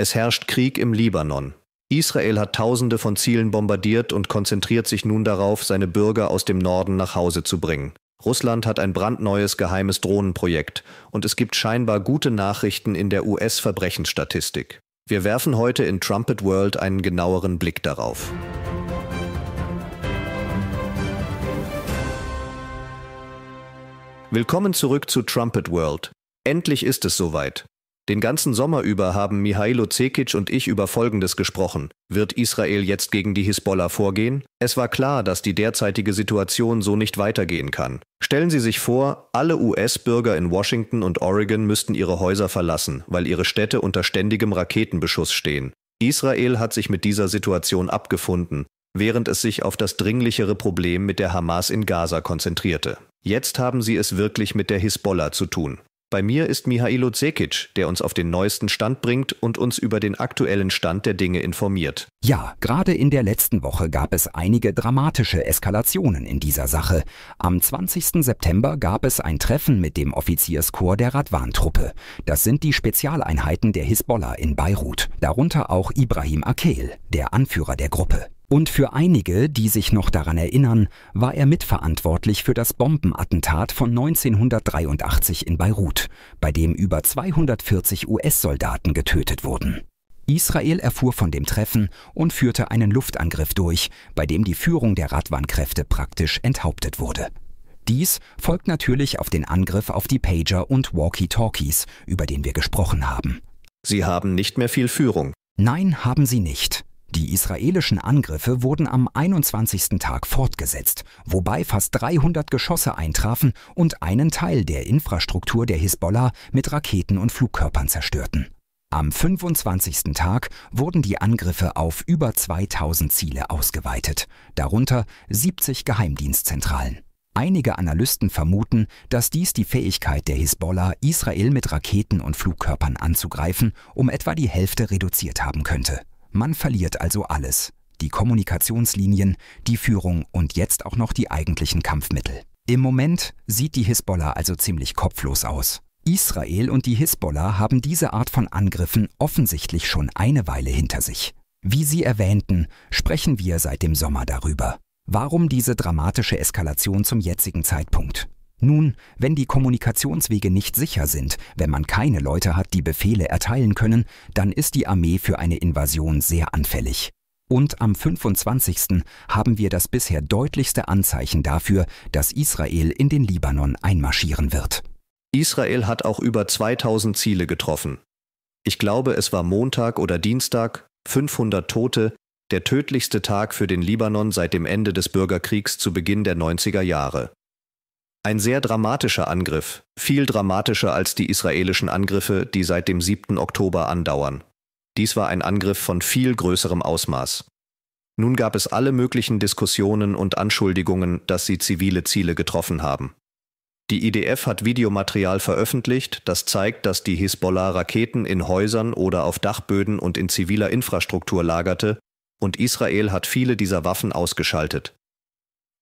Es herrscht Krieg im Libanon. Israel hat Tausende von Zielen bombardiert und konzentriert sich nun darauf, seine Bürger aus dem Norden nach Hause zu bringen. Russland hat ein brandneues geheimes Drohnenprojekt und es gibt scheinbar gute Nachrichten in der US-Verbrechensstatistik. Wir werfen heute in Trumpet World einen genaueren Blick darauf. Willkommen zurück zu Trumpet World. Endlich ist es soweit. Den ganzen Sommer über haben Mihailo Zekic und ich über Folgendes gesprochen. Wird Israel jetzt gegen die Hisbollah vorgehen? Es war klar, dass die derzeitige Situation so nicht weitergehen kann. Stellen Sie sich vor, alle US-Bürger in Washington und Oregon müssten ihre Häuser verlassen, weil ihre Städte unter ständigem Raketenbeschuss stehen. Israel hat sich mit dieser Situation abgefunden, während es sich auf das dringlichere Problem mit der Hamas in Gaza konzentrierte. Jetzt haben sie es wirklich mit der Hisbollah zu tun. Bei mir ist Mihailo Zekic, der uns auf den neuesten Stand bringt und uns über den aktuellen Stand der Dinge informiert. Ja, gerade in der letzten Woche gab es einige dramatische Eskalationen in dieser Sache. Am 20. September gab es ein Treffen mit dem Offizierskorps der Radwan-Truppe. Das sind die Spezialeinheiten der Hisbollah in Beirut, darunter auch Ibrahim Akel, der Anführer der Gruppe. Und für einige, die sich noch daran erinnern, war er mitverantwortlich für das Bombenattentat von 1983 in Beirut, bei dem über 240 US-Soldaten getötet wurden. Israel erfuhr von dem Treffen und führte einen Luftangriff durch, bei dem die Führung der Radwan-Kräfte praktisch enthauptet wurde. Dies folgt natürlich auf den Angriff auf die Pager und Walkie-Talkies, über den wir gesprochen haben. Sie haben nicht mehr viel Führung. Nein, haben sie nicht. Die israelischen Angriffe wurden am 21. Tag fortgesetzt, wobei fast 300 Geschosse eintrafen und einen Teil der Infrastruktur der Hisbollah mit Raketen und Flugkörpern zerstörten. Am 25. Tag wurden die Angriffe auf über 2000 Ziele ausgeweitet, darunter 70 Geheimdienstzentralen. Einige Analysten vermuten, dass dies die Fähigkeit der Hisbollah, Israel mit Raketen und Flugkörpern anzugreifen, um etwa die Hälfte reduziert haben könnte. Man verliert also alles. Die Kommunikationslinien, die Führung und jetzt auch noch die eigentlichen Kampfmittel. Im Moment sieht die Hisbollah also ziemlich kopflos aus. Israel und die Hisbollah haben diese Art von Angriffen offensichtlich schon eine Weile hinter sich. Wie Sie erwähnten, sprechen wir seit dem Sommer darüber. Warum diese dramatische Eskalation zum jetzigen Zeitpunkt? Nun, wenn die Kommunikationswege nicht sicher sind, wenn man keine Leute hat, die Befehle erteilen können, dann ist die Armee für eine Invasion sehr anfällig. Und am 25. haben wir das bisher deutlichste Anzeichen dafür, dass Israel in den Libanon einmarschieren wird. Israel hat auch über 2000 Ziele getroffen. Ich glaube, es war Montag oder Dienstag, 500 Tote, der tödlichste Tag für den Libanon seit dem Ende des Bürgerkriegs zu Beginn der 90er Jahre. Ein sehr dramatischer Angriff, viel dramatischer als die israelischen Angriffe, die seit dem 7. Oktober andauern. Dies war ein Angriff von viel größerem Ausmaß. Nun gab es alle möglichen Diskussionen und Anschuldigungen, dass sie zivile Ziele getroffen haben. Die IDF hat Videomaterial veröffentlicht, das zeigt, dass die Hisbollah Raketen in Häusern oder auf Dachböden und in ziviler Infrastruktur lagerte, und Israel hat viele dieser Waffen ausgeschaltet.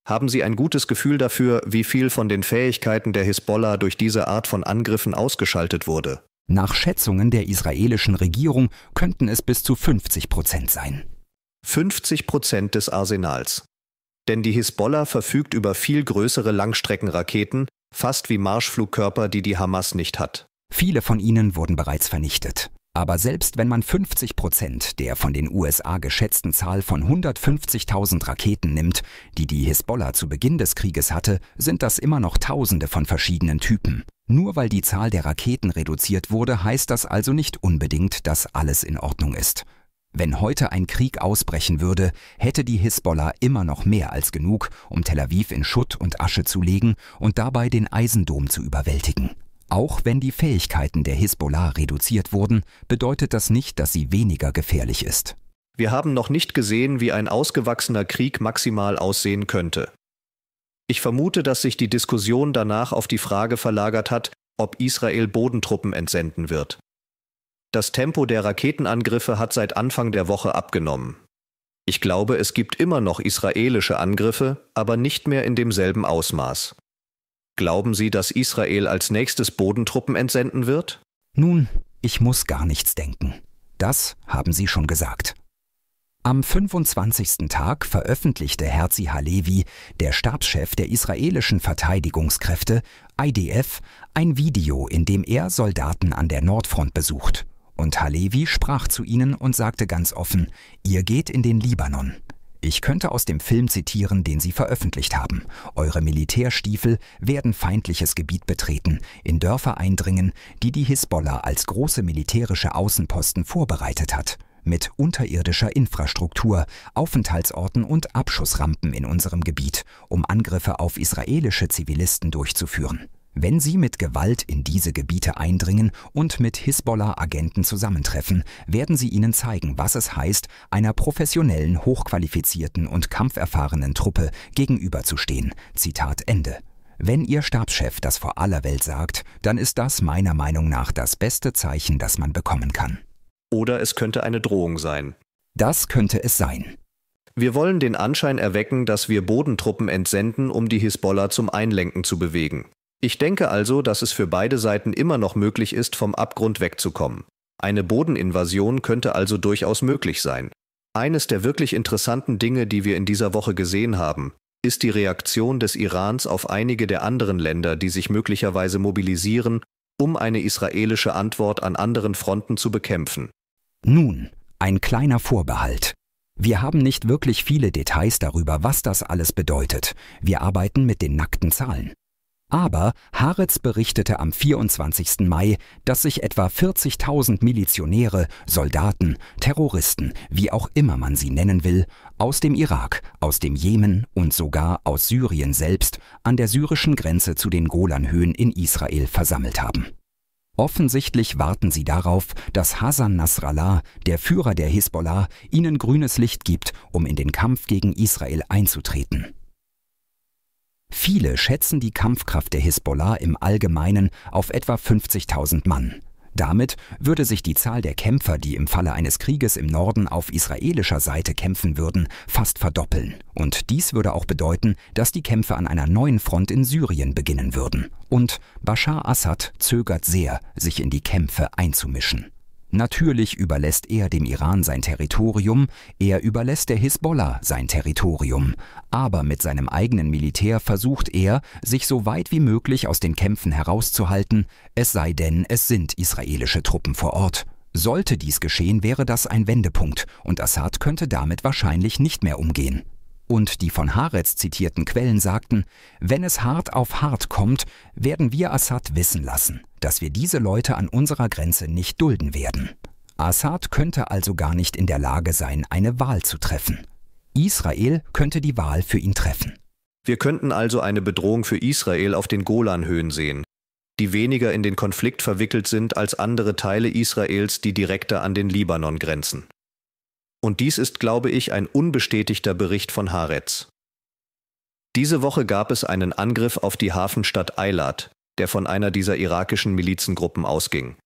Haben Sie ein gutes Gefühl dafür, wie viel von den Fähigkeiten der Hisbollah durch diese Art von Angriffen ausgeschaltet wurde? Nach Schätzungen der israelischen Regierung könnten es bis zu 50 Prozent sein. 50 Prozent des Arsenals. Denn die Hisbollah verfügt über viel größere Langstreckenraketen, fast wie Marschflugkörper, die die Hamas nicht hat. Viele von ihnen wurden bereits vernichtet. Aber selbst wenn man 50 Prozent der von den USA geschätzten Zahl von 150.000 Raketen nimmt, die die Hisbollah zu Beginn des Krieges hatte, sind das immer noch Tausende von verschiedenen Typen. Nur weil die Zahl der Raketen reduziert wurde, heißt das also nicht unbedingt, dass alles in Ordnung ist. Wenn heute ein Krieg ausbrechen würde, hätte die Hisbollah immer noch mehr als genug, um Tel Aviv in Schutt und Asche zu legen und dabei den Eisendom zu überwältigen. Auch wenn die Fähigkeiten der Hisbollah reduziert wurden, bedeutet das nicht, dass sie weniger gefährlich ist. Wir haben noch nicht gesehen, wie ein ausgewachsener Krieg maximal aussehen könnte. Ich vermute, dass sich die Diskussion danach auf die Frage verlagert hat, ob Israel Bodentruppen entsenden wird. Das Tempo der Raketenangriffe hat seit Anfang der Woche abgenommen. Ich glaube, es gibt immer noch israelische Angriffe, aber nicht mehr in demselben Ausmaß. Glauben Sie, dass Israel als nächstes Bodentruppen entsenden wird? Nun, ich muss gar nichts denken. Das haben Sie schon gesagt. Am 25. Tag veröffentlichte Herzi Halevi, der Stabschef der israelischen Verteidigungskräfte, IDF, ein Video, in dem er Soldaten an der Nordfront besucht. Und Halevi sprach zu ihnen und sagte ganz offen, ihr geht in den Libanon. Ich könnte aus dem Film zitieren, den Sie veröffentlicht haben. Eure Militärstiefel werden feindliches Gebiet betreten, in Dörfer eindringen, die die Hisbollah als große militärische Außenposten vorbereitet hat. Mit unterirdischer Infrastruktur, Aufenthaltsorten und Abschussrampen in unserem Gebiet, um Angriffe auf israelische Zivilisten durchzuführen. Wenn sie mit Gewalt in diese Gebiete eindringen und mit Hisbollah-Agenten zusammentreffen, werden sie ihnen zeigen, was es heißt, einer professionellen, hochqualifizierten und kampferfahrenen Truppe gegenüberzustehen. Zitat Ende. Wenn Ihr Stabschef das vor aller Welt sagt, dann ist das meiner Meinung nach das beste Zeichen, das man bekommen kann. Oder es könnte eine Drohung sein. Das könnte es sein. Wir wollen den Anschein erwecken, dass wir Bodentruppen entsenden, um die Hisbollah zum Einlenken zu bewegen. Ich denke also, dass es für beide Seiten immer noch möglich ist, vom Abgrund wegzukommen. Eine Bodeninvasion könnte also durchaus möglich sein. Eines der wirklich interessanten Dinge, die wir in dieser Woche gesehen haben, ist die Reaktion des Irans auf einige der anderen Länder, die sich möglicherweise mobilisieren, um eine israelische Antwort an anderen Fronten zu bekämpfen. Nun, ein kleiner Vorbehalt. Wir haben nicht wirklich viele Details darüber, was das alles bedeutet. Wir arbeiten mit den nackten Zahlen. Aber Haaretz berichtete am 24. Mai, dass sich etwa 40.000 Milizionäre, Soldaten, Terroristen, wie auch immer man sie nennen will, aus dem Irak, aus dem Jemen und sogar aus Syrien selbst an der syrischen Grenze zu den Golanhöhen in Israel versammelt haben. Offensichtlich warten sie darauf, dass Hassan Nasrallah, der Führer der Hisbollah, ihnen grünes Licht gibt, um in den Kampf gegen Israel einzutreten. Viele schätzen die Kampfkraft der Hisbollah im Allgemeinen auf etwa 50.000 Mann. Damit würde sich die Zahl der Kämpfer, die im Falle eines Krieges im Norden auf israelischer Seite kämpfen würden, fast verdoppeln. Und dies würde auch bedeuten, dass die Kämpfe an einer neuen Front in Syrien beginnen würden. Und Bashar Assad zögert sehr, sich in die Kämpfe einzumischen. Natürlich überlässt er dem Iran sein Territorium, er überlässt der Hisbollah sein Territorium, aber mit seinem eigenen Militär versucht er, sich so weit wie möglich aus den Kämpfen herauszuhalten, es sei denn, es sind israelische Truppen vor Ort. Sollte dies geschehen, wäre das ein Wendepunkt und Assad könnte damit wahrscheinlich nicht mehr umgehen. Und die von Haaretz zitierten Quellen sagten, wenn es hart auf hart kommt, werden wir Assad wissen lassen, dass wir diese Leute an unserer Grenze nicht dulden werden. Assad könnte also gar nicht in der Lage sein, eine Wahl zu treffen. Israel könnte die Wahl für ihn treffen. Wir könnten also eine Bedrohung für Israel auf den Golanhöhen sehen, die weniger in den Konflikt verwickelt sind als andere Teile Israels, die direkter an den Libanon grenzen. Und dies ist, glaube ich, ein unbestätigter Bericht von Haaretz. Diese Woche gab es einen Angriff auf die Hafenstadt Eilat, der von einer dieser irakischen Milizengruppen ausging.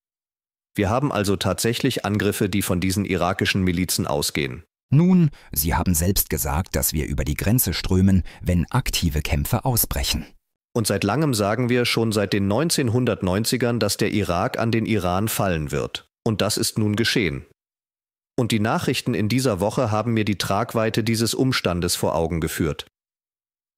Wir haben also tatsächlich Angriffe, die von diesen irakischen Milizen ausgehen. Nun, Sie haben selbst gesagt, dass wir über die Grenze strömen, wenn aktive Kämpfe ausbrechen. Und seit langem sagen wir schon seit den 1990ern, dass der Irak an den Iran fallen wird. Und das ist nun geschehen und die Nachrichten in dieser Woche haben mir die Tragweite dieses Umstandes vor Augen geführt.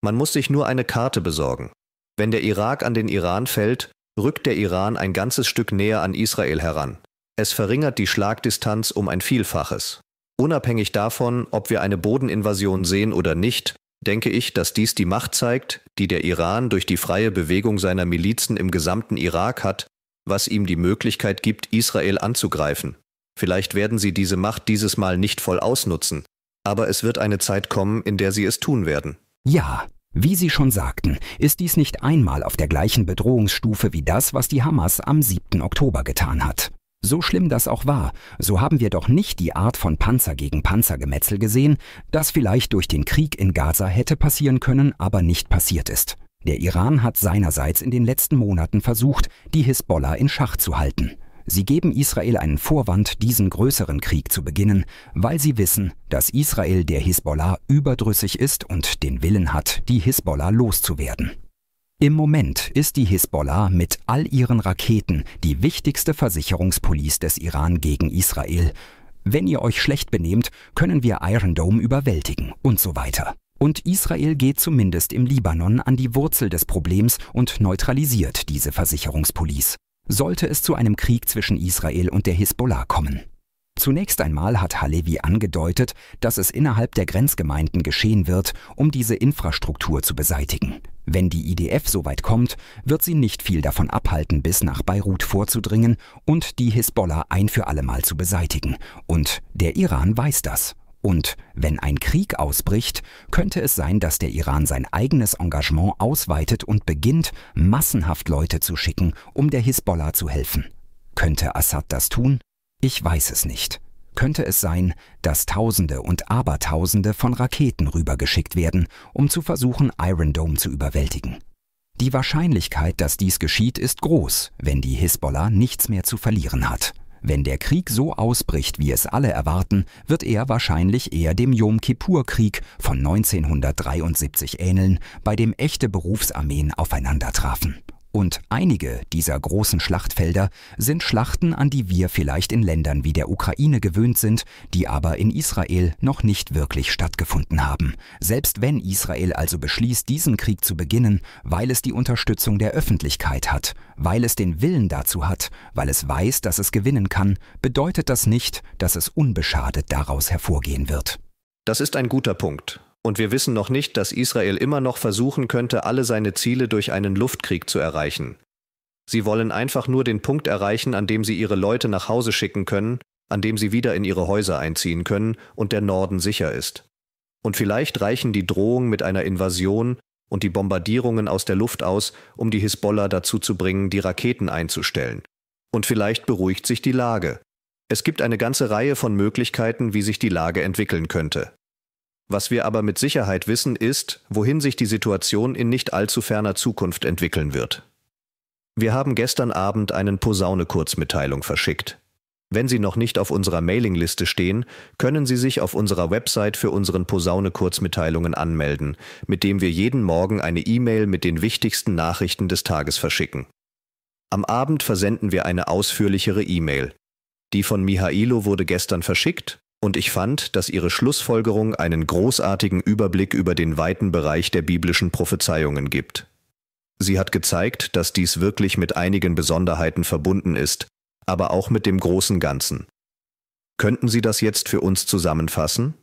Man muss sich nur eine Karte besorgen. Wenn der Irak an den Iran fällt, rückt der Iran ein ganzes Stück näher an Israel heran. Es verringert die Schlagdistanz um ein Vielfaches. Unabhängig davon, ob wir eine Bodeninvasion sehen oder nicht, denke ich, dass dies die Macht zeigt, die der Iran durch die freie Bewegung seiner Milizen im gesamten Irak hat, was ihm die Möglichkeit gibt, Israel anzugreifen. Vielleicht werden sie diese Macht dieses Mal nicht voll ausnutzen, aber es wird eine Zeit kommen, in der sie es tun werden. Ja, wie Sie schon sagten, ist dies nicht einmal auf der gleichen Bedrohungsstufe wie das, was die Hamas am 7. Oktober getan hat. So schlimm das auch war, so haben wir doch nicht die Art von Panzer gegen Panzergemetzel gesehen, das vielleicht durch den Krieg in Gaza hätte passieren können, aber nicht passiert ist. Der Iran hat seinerseits in den letzten Monaten versucht, die Hisbollah in Schach zu halten. Sie geben Israel einen Vorwand, diesen größeren Krieg zu beginnen, weil sie wissen, dass Israel der Hisbollah überdrüssig ist und den Willen hat, die Hisbollah loszuwerden. Im Moment ist die Hisbollah mit all ihren Raketen die wichtigste Versicherungspolice des Iran gegen Israel. Wenn ihr euch schlecht benehmt, können wir Iron Dome überwältigen und so weiter. Und Israel geht zumindest im Libanon an die Wurzel des Problems und neutralisiert diese Versicherungspolice sollte es zu einem Krieg zwischen Israel und der Hisbollah kommen. Zunächst einmal hat Halevi angedeutet, dass es innerhalb der Grenzgemeinden geschehen wird, um diese Infrastruktur zu beseitigen. Wenn die IDF soweit kommt, wird sie nicht viel davon abhalten, bis nach Beirut vorzudringen und die Hisbollah ein für allemal zu beseitigen. Und der Iran weiß das. Und wenn ein Krieg ausbricht, könnte es sein, dass der Iran sein eigenes Engagement ausweitet und beginnt, massenhaft Leute zu schicken, um der Hisbollah zu helfen. Könnte Assad das tun? Ich weiß es nicht. Könnte es sein, dass Tausende und Abertausende von Raketen rübergeschickt werden, um zu versuchen, Iron Dome zu überwältigen? Die Wahrscheinlichkeit, dass dies geschieht, ist groß, wenn die Hisbollah nichts mehr zu verlieren hat. Wenn der Krieg so ausbricht, wie es alle erwarten, wird er wahrscheinlich eher dem Yom Kippur-Krieg von 1973 ähneln, bei dem echte Berufsarmeen aufeinander trafen. Und einige dieser großen Schlachtfelder sind Schlachten, an die wir vielleicht in Ländern wie der Ukraine gewöhnt sind, die aber in Israel noch nicht wirklich stattgefunden haben. Selbst wenn Israel also beschließt, diesen Krieg zu beginnen, weil es die Unterstützung der Öffentlichkeit hat, weil es den Willen dazu hat, weil es weiß, dass es gewinnen kann, bedeutet das nicht, dass es unbeschadet daraus hervorgehen wird. Das ist ein guter Punkt. Und wir wissen noch nicht, dass Israel immer noch versuchen könnte, alle seine Ziele durch einen Luftkrieg zu erreichen. Sie wollen einfach nur den Punkt erreichen, an dem sie ihre Leute nach Hause schicken können, an dem sie wieder in ihre Häuser einziehen können und der Norden sicher ist. Und vielleicht reichen die Drohungen mit einer Invasion und die Bombardierungen aus der Luft aus, um die Hisbollah dazu zu bringen, die Raketen einzustellen. Und vielleicht beruhigt sich die Lage. Es gibt eine ganze Reihe von Möglichkeiten, wie sich die Lage entwickeln könnte. Was wir aber mit Sicherheit wissen, ist, wohin sich die Situation in nicht allzu ferner Zukunft entwickeln wird. Wir haben gestern Abend einen Posaune-Kurzmitteilung verschickt. Wenn Sie noch nicht auf unserer Mailingliste stehen, können Sie sich auf unserer Website für unseren Posaune-Kurzmitteilungen anmelden, mit dem wir jeden Morgen eine E-Mail mit den wichtigsten Nachrichten des Tages verschicken. Am Abend versenden wir eine ausführlichere E-Mail. Die von Mihailo wurde gestern verschickt und ich fand, dass ihre Schlussfolgerung einen großartigen Überblick über den weiten Bereich der biblischen Prophezeiungen gibt. Sie hat gezeigt, dass dies wirklich mit einigen Besonderheiten verbunden ist, aber auch mit dem großen Ganzen. Könnten Sie das jetzt für uns zusammenfassen?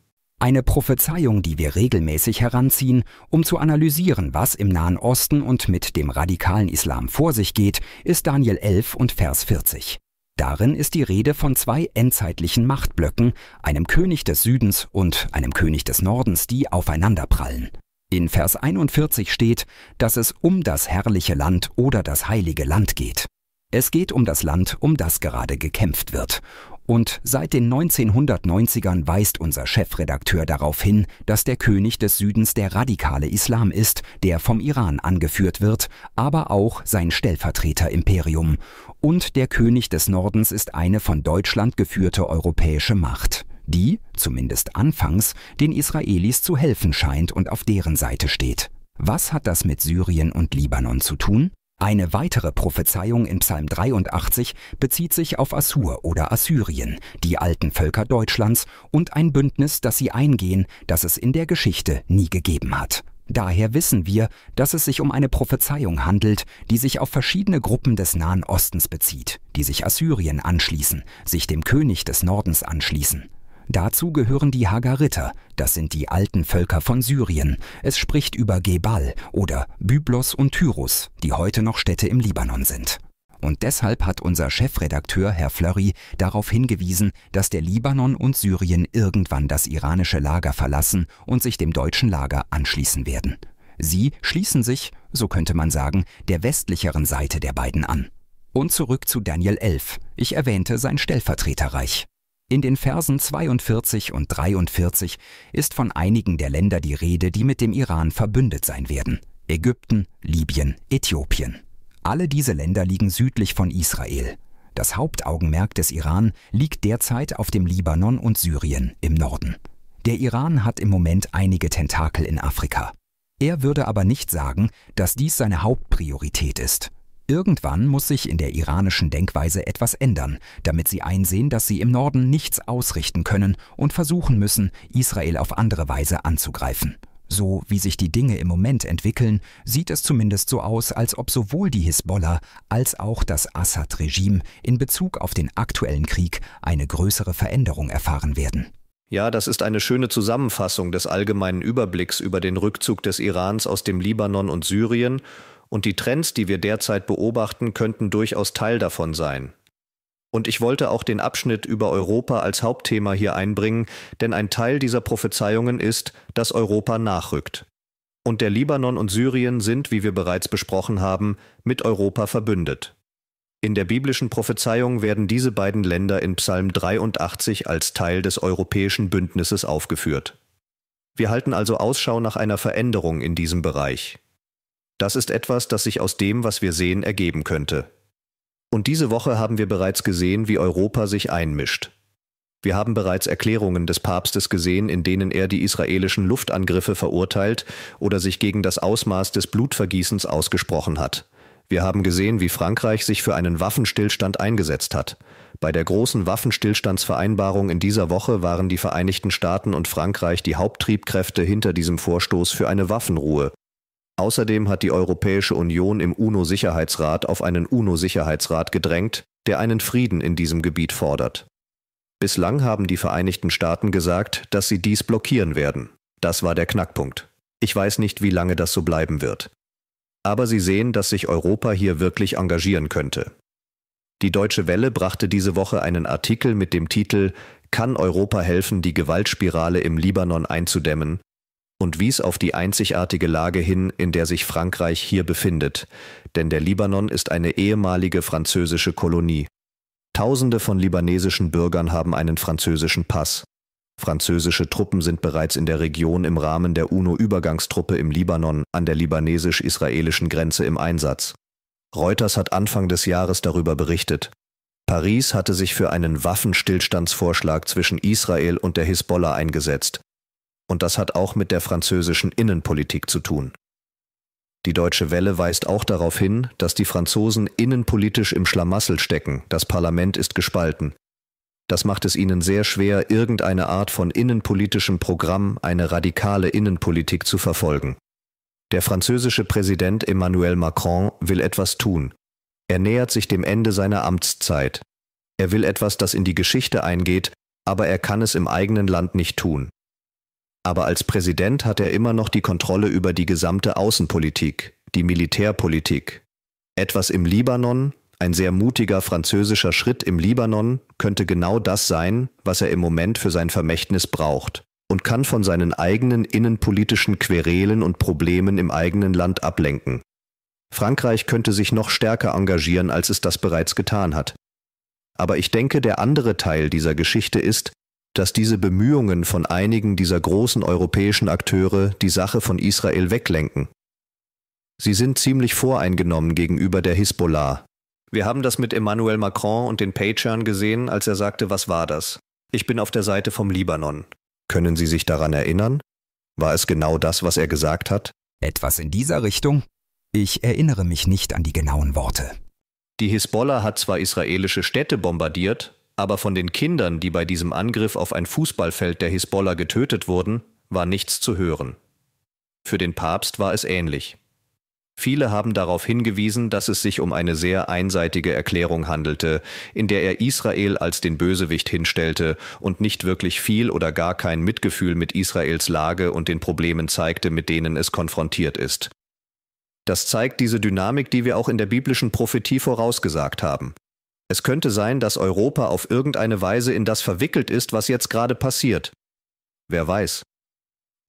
Eine Prophezeiung, die wir regelmäßig heranziehen, um zu analysieren, was im Nahen Osten und mit dem radikalen Islam vor sich geht, ist Daniel 11 und Vers 40. Darin ist die Rede von zwei endzeitlichen Machtblöcken, einem König des Südens und einem König des Nordens, die aufeinanderprallen. In Vers 41 steht, dass es um das herrliche Land oder das heilige Land geht. Es geht um das Land, um das gerade gekämpft wird. Und seit den 1990ern weist unser Chefredakteur darauf hin, dass der König des Südens der radikale Islam ist, der vom Iran angeführt wird, aber auch sein Stellvertreterimperium. Und der König des Nordens ist eine von Deutschland geführte europäische Macht, die, zumindest anfangs, den Israelis zu helfen scheint und auf deren Seite steht. Was hat das mit Syrien und Libanon zu tun? Eine weitere Prophezeiung in Psalm 83 bezieht sich auf Assur oder Assyrien, die alten Völker Deutschlands und ein Bündnis, das sie eingehen, das es in der Geschichte nie gegeben hat. Daher wissen wir, dass es sich um eine Prophezeiung handelt, die sich auf verschiedene Gruppen des Nahen Ostens bezieht, die sich Assyrien anschließen, sich dem König des Nordens anschließen. Dazu gehören die Hagariter, das sind die alten Völker von Syrien. Es spricht über Gebal oder Byblos und Tyrus, die heute noch Städte im Libanon sind. Und deshalb hat unser Chefredakteur Herr Flurry darauf hingewiesen, dass der Libanon und Syrien irgendwann das iranische Lager verlassen und sich dem deutschen Lager anschließen werden. Sie schließen sich, so könnte man sagen, der westlicheren Seite der beiden an. Und zurück zu Daniel 11. Ich erwähnte sein Stellvertreterreich. In den Versen 42 und 43 ist von einigen der Länder die Rede, die mit dem Iran verbündet sein werden. Ägypten, Libyen, Äthiopien. Alle diese Länder liegen südlich von Israel. Das Hauptaugenmerk des Iran liegt derzeit auf dem Libanon und Syrien im Norden. Der Iran hat im Moment einige Tentakel in Afrika. Er würde aber nicht sagen, dass dies seine Hauptpriorität ist. Irgendwann muss sich in der iranischen Denkweise etwas ändern, damit sie einsehen, dass sie im Norden nichts ausrichten können und versuchen müssen, Israel auf andere Weise anzugreifen. So wie sich die Dinge im Moment entwickeln, sieht es zumindest so aus, als ob sowohl die Hisbollah als auch das Assad-Regime in Bezug auf den aktuellen Krieg eine größere Veränderung erfahren werden. Ja, das ist eine schöne Zusammenfassung des allgemeinen Überblicks über den Rückzug des Irans aus dem Libanon und Syrien und die Trends, die wir derzeit beobachten, könnten durchaus Teil davon sein. Und ich wollte auch den Abschnitt über Europa als Hauptthema hier einbringen, denn ein Teil dieser Prophezeiungen ist, dass Europa nachrückt. Und der Libanon und Syrien sind, wie wir bereits besprochen haben, mit Europa verbündet. In der biblischen Prophezeiung werden diese beiden Länder in Psalm 83 als Teil des europäischen Bündnisses aufgeführt. Wir halten also Ausschau nach einer Veränderung in diesem Bereich. Das ist etwas, das sich aus dem, was wir sehen, ergeben könnte. Und diese Woche haben wir bereits gesehen, wie Europa sich einmischt. Wir haben bereits Erklärungen des Papstes gesehen, in denen er die israelischen Luftangriffe verurteilt oder sich gegen das Ausmaß des Blutvergießens ausgesprochen hat. Wir haben gesehen, wie Frankreich sich für einen Waffenstillstand eingesetzt hat. Bei der großen Waffenstillstandsvereinbarung in dieser Woche waren die Vereinigten Staaten und Frankreich die Haupttriebkräfte hinter diesem Vorstoß für eine Waffenruhe, Außerdem hat die Europäische Union im UNO-Sicherheitsrat auf einen UNO-Sicherheitsrat gedrängt, der einen Frieden in diesem Gebiet fordert. Bislang haben die Vereinigten Staaten gesagt, dass sie dies blockieren werden. Das war der Knackpunkt. Ich weiß nicht, wie lange das so bleiben wird. Aber sie sehen, dass sich Europa hier wirklich engagieren könnte. Die Deutsche Welle brachte diese Woche einen Artikel mit dem Titel Kann Europa helfen, die Gewaltspirale im Libanon einzudämmen, und wies auf die einzigartige Lage hin, in der sich Frankreich hier befindet, denn der Libanon ist eine ehemalige französische Kolonie. Tausende von libanesischen Bürgern haben einen französischen Pass. Französische Truppen sind bereits in der Region im Rahmen der UNO-Übergangstruppe im Libanon an der libanesisch-israelischen Grenze im Einsatz. Reuters hat Anfang des Jahres darüber berichtet. Paris hatte sich für einen Waffenstillstandsvorschlag zwischen Israel und der Hisbollah eingesetzt. Und das hat auch mit der französischen Innenpolitik zu tun. Die Deutsche Welle weist auch darauf hin, dass die Franzosen innenpolitisch im Schlamassel stecken, das Parlament ist gespalten. Das macht es ihnen sehr schwer, irgendeine Art von innenpolitischem Programm, eine radikale Innenpolitik zu verfolgen. Der französische Präsident Emmanuel Macron will etwas tun. Er nähert sich dem Ende seiner Amtszeit. Er will etwas, das in die Geschichte eingeht, aber er kann es im eigenen Land nicht tun aber als Präsident hat er immer noch die Kontrolle über die gesamte Außenpolitik, die Militärpolitik. Etwas im Libanon, ein sehr mutiger französischer Schritt im Libanon, könnte genau das sein, was er im Moment für sein Vermächtnis braucht und kann von seinen eigenen innenpolitischen Querelen und Problemen im eigenen Land ablenken. Frankreich könnte sich noch stärker engagieren, als es das bereits getan hat. Aber ich denke, der andere Teil dieser Geschichte ist, dass diese Bemühungen von einigen dieser großen europäischen Akteure die Sache von Israel weglenken. Sie sind ziemlich voreingenommen gegenüber der Hisbollah. Wir haben das mit Emmanuel Macron und den Patreon gesehen, als er sagte, was war das? Ich bin auf der Seite vom Libanon. Können Sie sich daran erinnern? War es genau das, was er gesagt hat? Etwas in dieser Richtung? Ich erinnere mich nicht an die genauen Worte. Die Hisbollah hat zwar israelische Städte bombardiert, aber von den Kindern, die bei diesem Angriff auf ein Fußballfeld der Hisbollah getötet wurden, war nichts zu hören. Für den Papst war es ähnlich. Viele haben darauf hingewiesen, dass es sich um eine sehr einseitige Erklärung handelte, in der er Israel als den Bösewicht hinstellte und nicht wirklich viel oder gar kein Mitgefühl mit Israels Lage und den Problemen zeigte, mit denen es konfrontiert ist. Das zeigt diese Dynamik, die wir auch in der biblischen Prophetie vorausgesagt haben. Es könnte sein, dass Europa auf irgendeine Weise in das verwickelt ist, was jetzt gerade passiert. Wer weiß.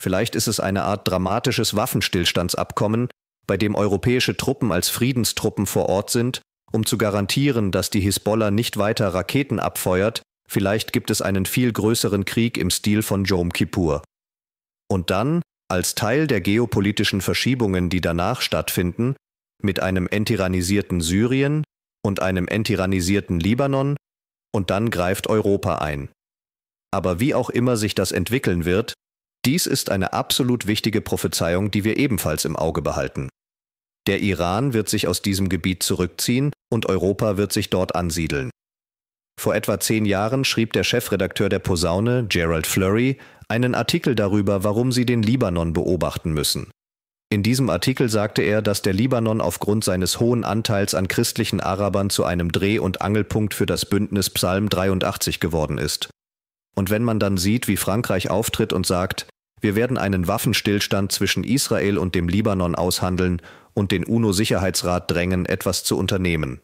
Vielleicht ist es eine Art dramatisches Waffenstillstandsabkommen, bei dem europäische Truppen als Friedenstruppen vor Ort sind, um zu garantieren, dass die Hisbollah nicht weiter Raketen abfeuert, vielleicht gibt es einen viel größeren Krieg im Stil von Jom Kippur. Und dann, als Teil der geopolitischen Verschiebungen, die danach stattfinden, mit einem entiranisierten Syrien, und einem entyrannisierten Libanon, und dann greift Europa ein. Aber wie auch immer sich das entwickeln wird, dies ist eine absolut wichtige Prophezeiung, die wir ebenfalls im Auge behalten. Der Iran wird sich aus diesem Gebiet zurückziehen und Europa wird sich dort ansiedeln. Vor etwa zehn Jahren schrieb der Chefredakteur der Posaune, Gerald Flurry, einen Artikel darüber, warum sie den Libanon beobachten müssen. In diesem Artikel sagte er, dass der Libanon aufgrund seines hohen Anteils an christlichen Arabern zu einem Dreh- und Angelpunkt für das Bündnis Psalm 83 geworden ist. Und wenn man dann sieht, wie Frankreich auftritt und sagt, wir werden einen Waffenstillstand zwischen Israel und dem Libanon aushandeln und den UNO-Sicherheitsrat drängen, etwas zu unternehmen.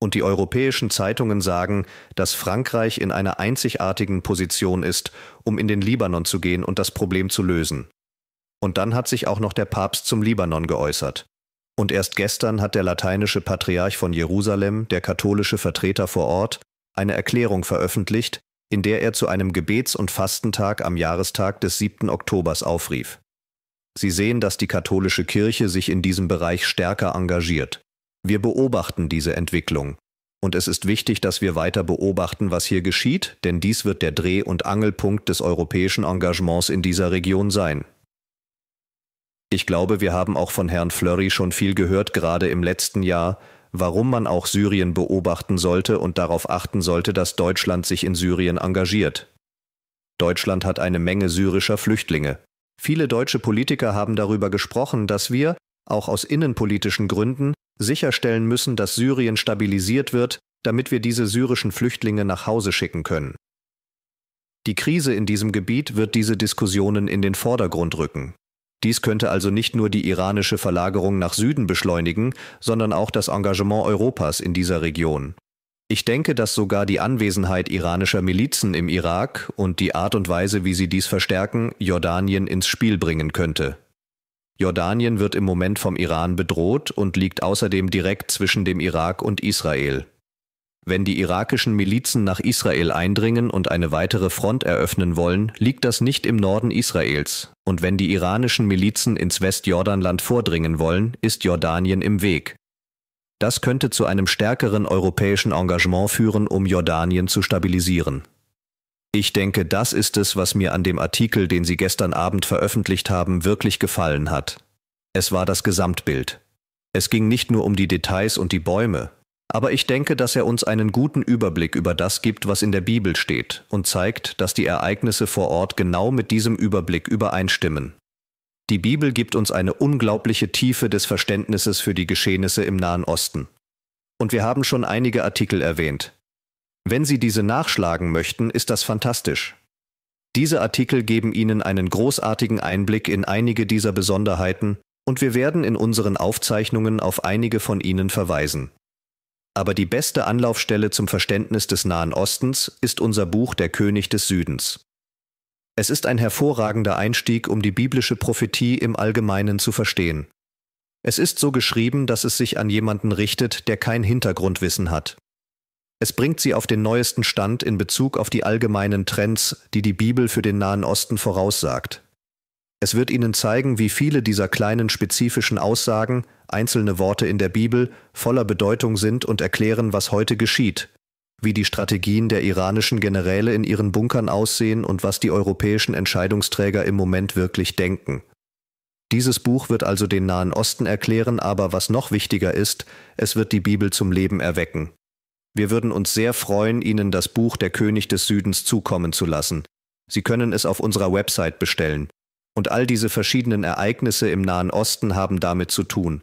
Und die europäischen Zeitungen sagen, dass Frankreich in einer einzigartigen Position ist, um in den Libanon zu gehen und das Problem zu lösen. Und dann hat sich auch noch der Papst zum Libanon geäußert. Und erst gestern hat der lateinische Patriarch von Jerusalem, der katholische Vertreter vor Ort, eine Erklärung veröffentlicht, in der er zu einem Gebets- und Fastentag am Jahrestag des 7. Oktobers aufrief. Sie sehen, dass die katholische Kirche sich in diesem Bereich stärker engagiert. Wir beobachten diese Entwicklung. Und es ist wichtig, dass wir weiter beobachten, was hier geschieht, denn dies wird der Dreh- und Angelpunkt des europäischen Engagements in dieser Region sein. Ich glaube, wir haben auch von Herrn Flurry schon viel gehört, gerade im letzten Jahr, warum man auch Syrien beobachten sollte und darauf achten sollte, dass Deutschland sich in Syrien engagiert. Deutschland hat eine Menge syrischer Flüchtlinge. Viele deutsche Politiker haben darüber gesprochen, dass wir, auch aus innenpolitischen Gründen, sicherstellen müssen, dass Syrien stabilisiert wird, damit wir diese syrischen Flüchtlinge nach Hause schicken können. Die Krise in diesem Gebiet wird diese Diskussionen in den Vordergrund rücken. Dies könnte also nicht nur die iranische Verlagerung nach Süden beschleunigen, sondern auch das Engagement Europas in dieser Region. Ich denke, dass sogar die Anwesenheit iranischer Milizen im Irak und die Art und Weise, wie sie dies verstärken, Jordanien ins Spiel bringen könnte. Jordanien wird im Moment vom Iran bedroht und liegt außerdem direkt zwischen dem Irak und Israel. Wenn die irakischen Milizen nach Israel eindringen und eine weitere Front eröffnen wollen, liegt das nicht im Norden Israels. Und wenn die iranischen Milizen ins Westjordanland vordringen wollen, ist Jordanien im Weg. Das könnte zu einem stärkeren europäischen Engagement führen, um Jordanien zu stabilisieren. Ich denke, das ist es, was mir an dem Artikel, den Sie gestern Abend veröffentlicht haben, wirklich gefallen hat. Es war das Gesamtbild. Es ging nicht nur um die Details und die Bäume, aber ich denke, dass er uns einen guten Überblick über das gibt, was in der Bibel steht, und zeigt, dass die Ereignisse vor Ort genau mit diesem Überblick übereinstimmen. Die Bibel gibt uns eine unglaubliche Tiefe des Verständnisses für die Geschehnisse im Nahen Osten. Und wir haben schon einige Artikel erwähnt. Wenn Sie diese nachschlagen möchten, ist das fantastisch. Diese Artikel geben Ihnen einen großartigen Einblick in einige dieser Besonderheiten, und wir werden in unseren Aufzeichnungen auf einige von ihnen verweisen. Aber die beste Anlaufstelle zum Verständnis des Nahen Ostens ist unser Buch Der König des Südens. Es ist ein hervorragender Einstieg, um die biblische Prophetie im Allgemeinen zu verstehen. Es ist so geschrieben, dass es sich an jemanden richtet, der kein Hintergrundwissen hat. Es bringt sie auf den neuesten Stand in Bezug auf die allgemeinen Trends, die die Bibel für den Nahen Osten voraussagt. Es wird Ihnen zeigen, wie viele dieser kleinen spezifischen Aussagen, einzelne Worte in der Bibel, voller Bedeutung sind und erklären, was heute geschieht, wie die Strategien der iranischen Generäle in ihren Bunkern aussehen und was die europäischen Entscheidungsträger im Moment wirklich denken. Dieses Buch wird also den Nahen Osten erklären, aber was noch wichtiger ist, es wird die Bibel zum Leben erwecken. Wir würden uns sehr freuen, Ihnen das Buch Der König des Südens zukommen zu lassen. Sie können es auf unserer Website bestellen. Und all diese verschiedenen Ereignisse im Nahen Osten haben damit zu tun.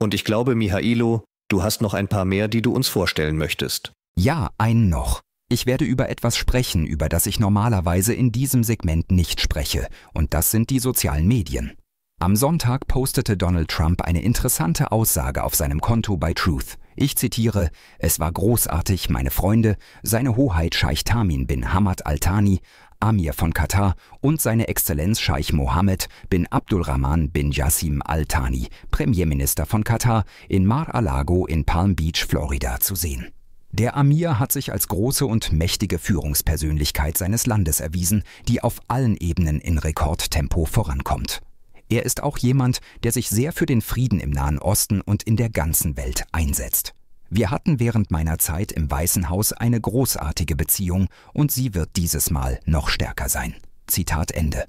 Und ich glaube, Mihailo, du hast noch ein paar mehr, die du uns vorstellen möchtest. Ja, einen noch. Ich werde über etwas sprechen, über das ich normalerweise in diesem Segment nicht spreche, und das sind die sozialen Medien. Am Sonntag postete Donald Trump eine interessante Aussage auf seinem Konto bei Truth. Ich zitiere, es war großartig, meine Freunde, seine Hoheit Scheich Tamin bin Hamad al-Thani Amir von Katar und seine Exzellenz Scheich Mohammed bin Abdulrahman bin Yassim Al-Thani, Premierminister von Katar, in Mar-a-Lago in Palm Beach, Florida zu sehen. Der Amir hat sich als große und mächtige Führungspersönlichkeit seines Landes erwiesen, die auf allen Ebenen in Rekordtempo vorankommt. Er ist auch jemand, der sich sehr für den Frieden im Nahen Osten und in der ganzen Welt einsetzt. Wir hatten während meiner Zeit im Weißen Haus eine großartige Beziehung und sie wird dieses Mal noch stärker sein. Zitat Ende.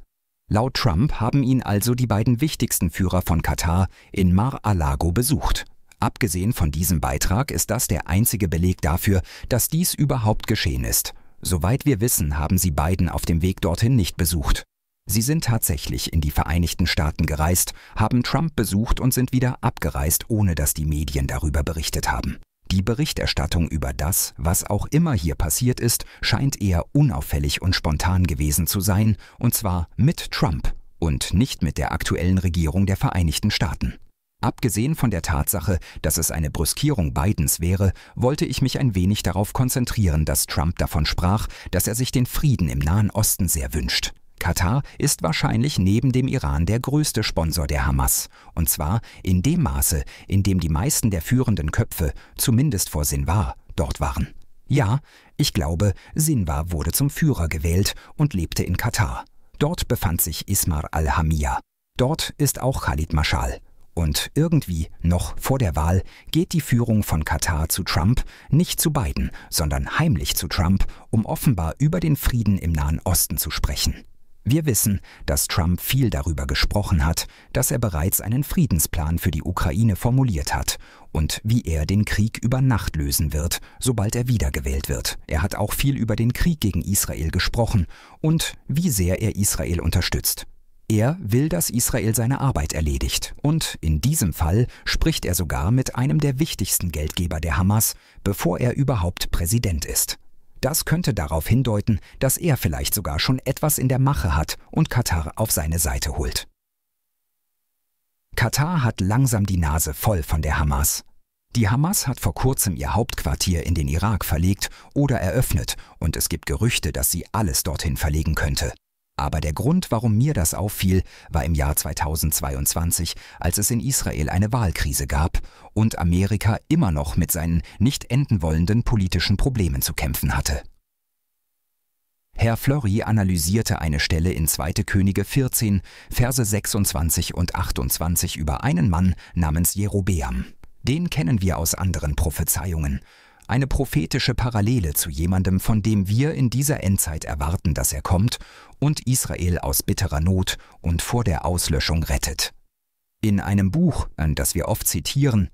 Laut Trump haben ihn also die beiden wichtigsten Führer von Katar in Mar-a-Lago besucht. Abgesehen von diesem Beitrag ist das der einzige Beleg dafür, dass dies überhaupt geschehen ist. Soweit wir wissen, haben sie beiden auf dem Weg dorthin nicht besucht. Sie sind tatsächlich in die Vereinigten Staaten gereist, haben Trump besucht und sind wieder abgereist, ohne dass die Medien darüber berichtet haben. Die Berichterstattung über das, was auch immer hier passiert ist, scheint eher unauffällig und spontan gewesen zu sein, und zwar mit Trump und nicht mit der aktuellen Regierung der Vereinigten Staaten. Abgesehen von der Tatsache, dass es eine Brüskierung Bidens wäre, wollte ich mich ein wenig darauf konzentrieren, dass Trump davon sprach, dass er sich den Frieden im Nahen Osten sehr wünscht. Katar ist wahrscheinlich neben dem Iran der größte Sponsor der Hamas, und zwar in dem Maße, in dem die meisten der führenden Köpfe, zumindest vor Sinwar, dort waren. Ja, ich glaube, Sinwar wurde zum Führer gewählt und lebte in Katar. Dort befand sich Ismar al-Hamia. Dort ist auch Khalid Mashal. Und irgendwie, noch vor der Wahl, geht die Führung von Katar zu Trump, nicht zu Biden, sondern heimlich zu Trump, um offenbar über den Frieden im Nahen Osten zu sprechen. Wir wissen, dass Trump viel darüber gesprochen hat, dass er bereits einen Friedensplan für die Ukraine formuliert hat und wie er den Krieg über Nacht lösen wird, sobald er wiedergewählt wird. Er hat auch viel über den Krieg gegen Israel gesprochen und wie sehr er Israel unterstützt. Er will, dass Israel seine Arbeit erledigt. Und in diesem Fall spricht er sogar mit einem der wichtigsten Geldgeber der Hamas, bevor er überhaupt Präsident ist. Das könnte darauf hindeuten, dass er vielleicht sogar schon etwas in der Mache hat und Katar auf seine Seite holt. Katar hat langsam die Nase voll von der Hamas. Die Hamas hat vor kurzem ihr Hauptquartier in den Irak verlegt oder eröffnet und es gibt Gerüchte, dass sie alles dorthin verlegen könnte. Aber der Grund, warum mir das auffiel, war im Jahr 2022, als es in Israel eine Wahlkrise gab und Amerika immer noch mit seinen nicht enden wollenden politischen Problemen zu kämpfen hatte. Herr Flory analysierte eine Stelle in 2. Könige 14, Verse 26 und 28 über einen Mann namens Jerobeam. Den kennen wir aus anderen Prophezeiungen eine prophetische Parallele zu jemandem, von dem wir in dieser Endzeit erwarten, dass er kommt und Israel aus bitterer Not und vor der Auslöschung rettet. In einem Buch, an das wir oft zitieren,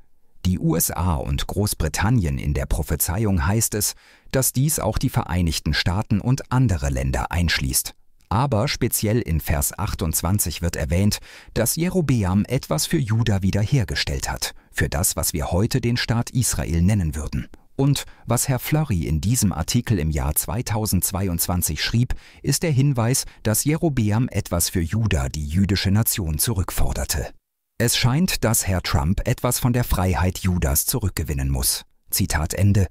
die USA und Großbritannien in der Prophezeiung heißt es, dass dies auch die Vereinigten Staaten und andere Länder einschließt. Aber speziell in Vers 28 wird erwähnt, dass Jerobeam etwas für Juda wiederhergestellt hat, für das, was wir heute den Staat Israel nennen würden. Und was Herr Flurry in diesem Artikel im Jahr 2022 schrieb, ist der Hinweis, dass Jerobeam etwas für Juda, die jüdische Nation, zurückforderte. Es scheint, dass Herr Trump etwas von der Freiheit Judas zurückgewinnen muss. Zitat Ende.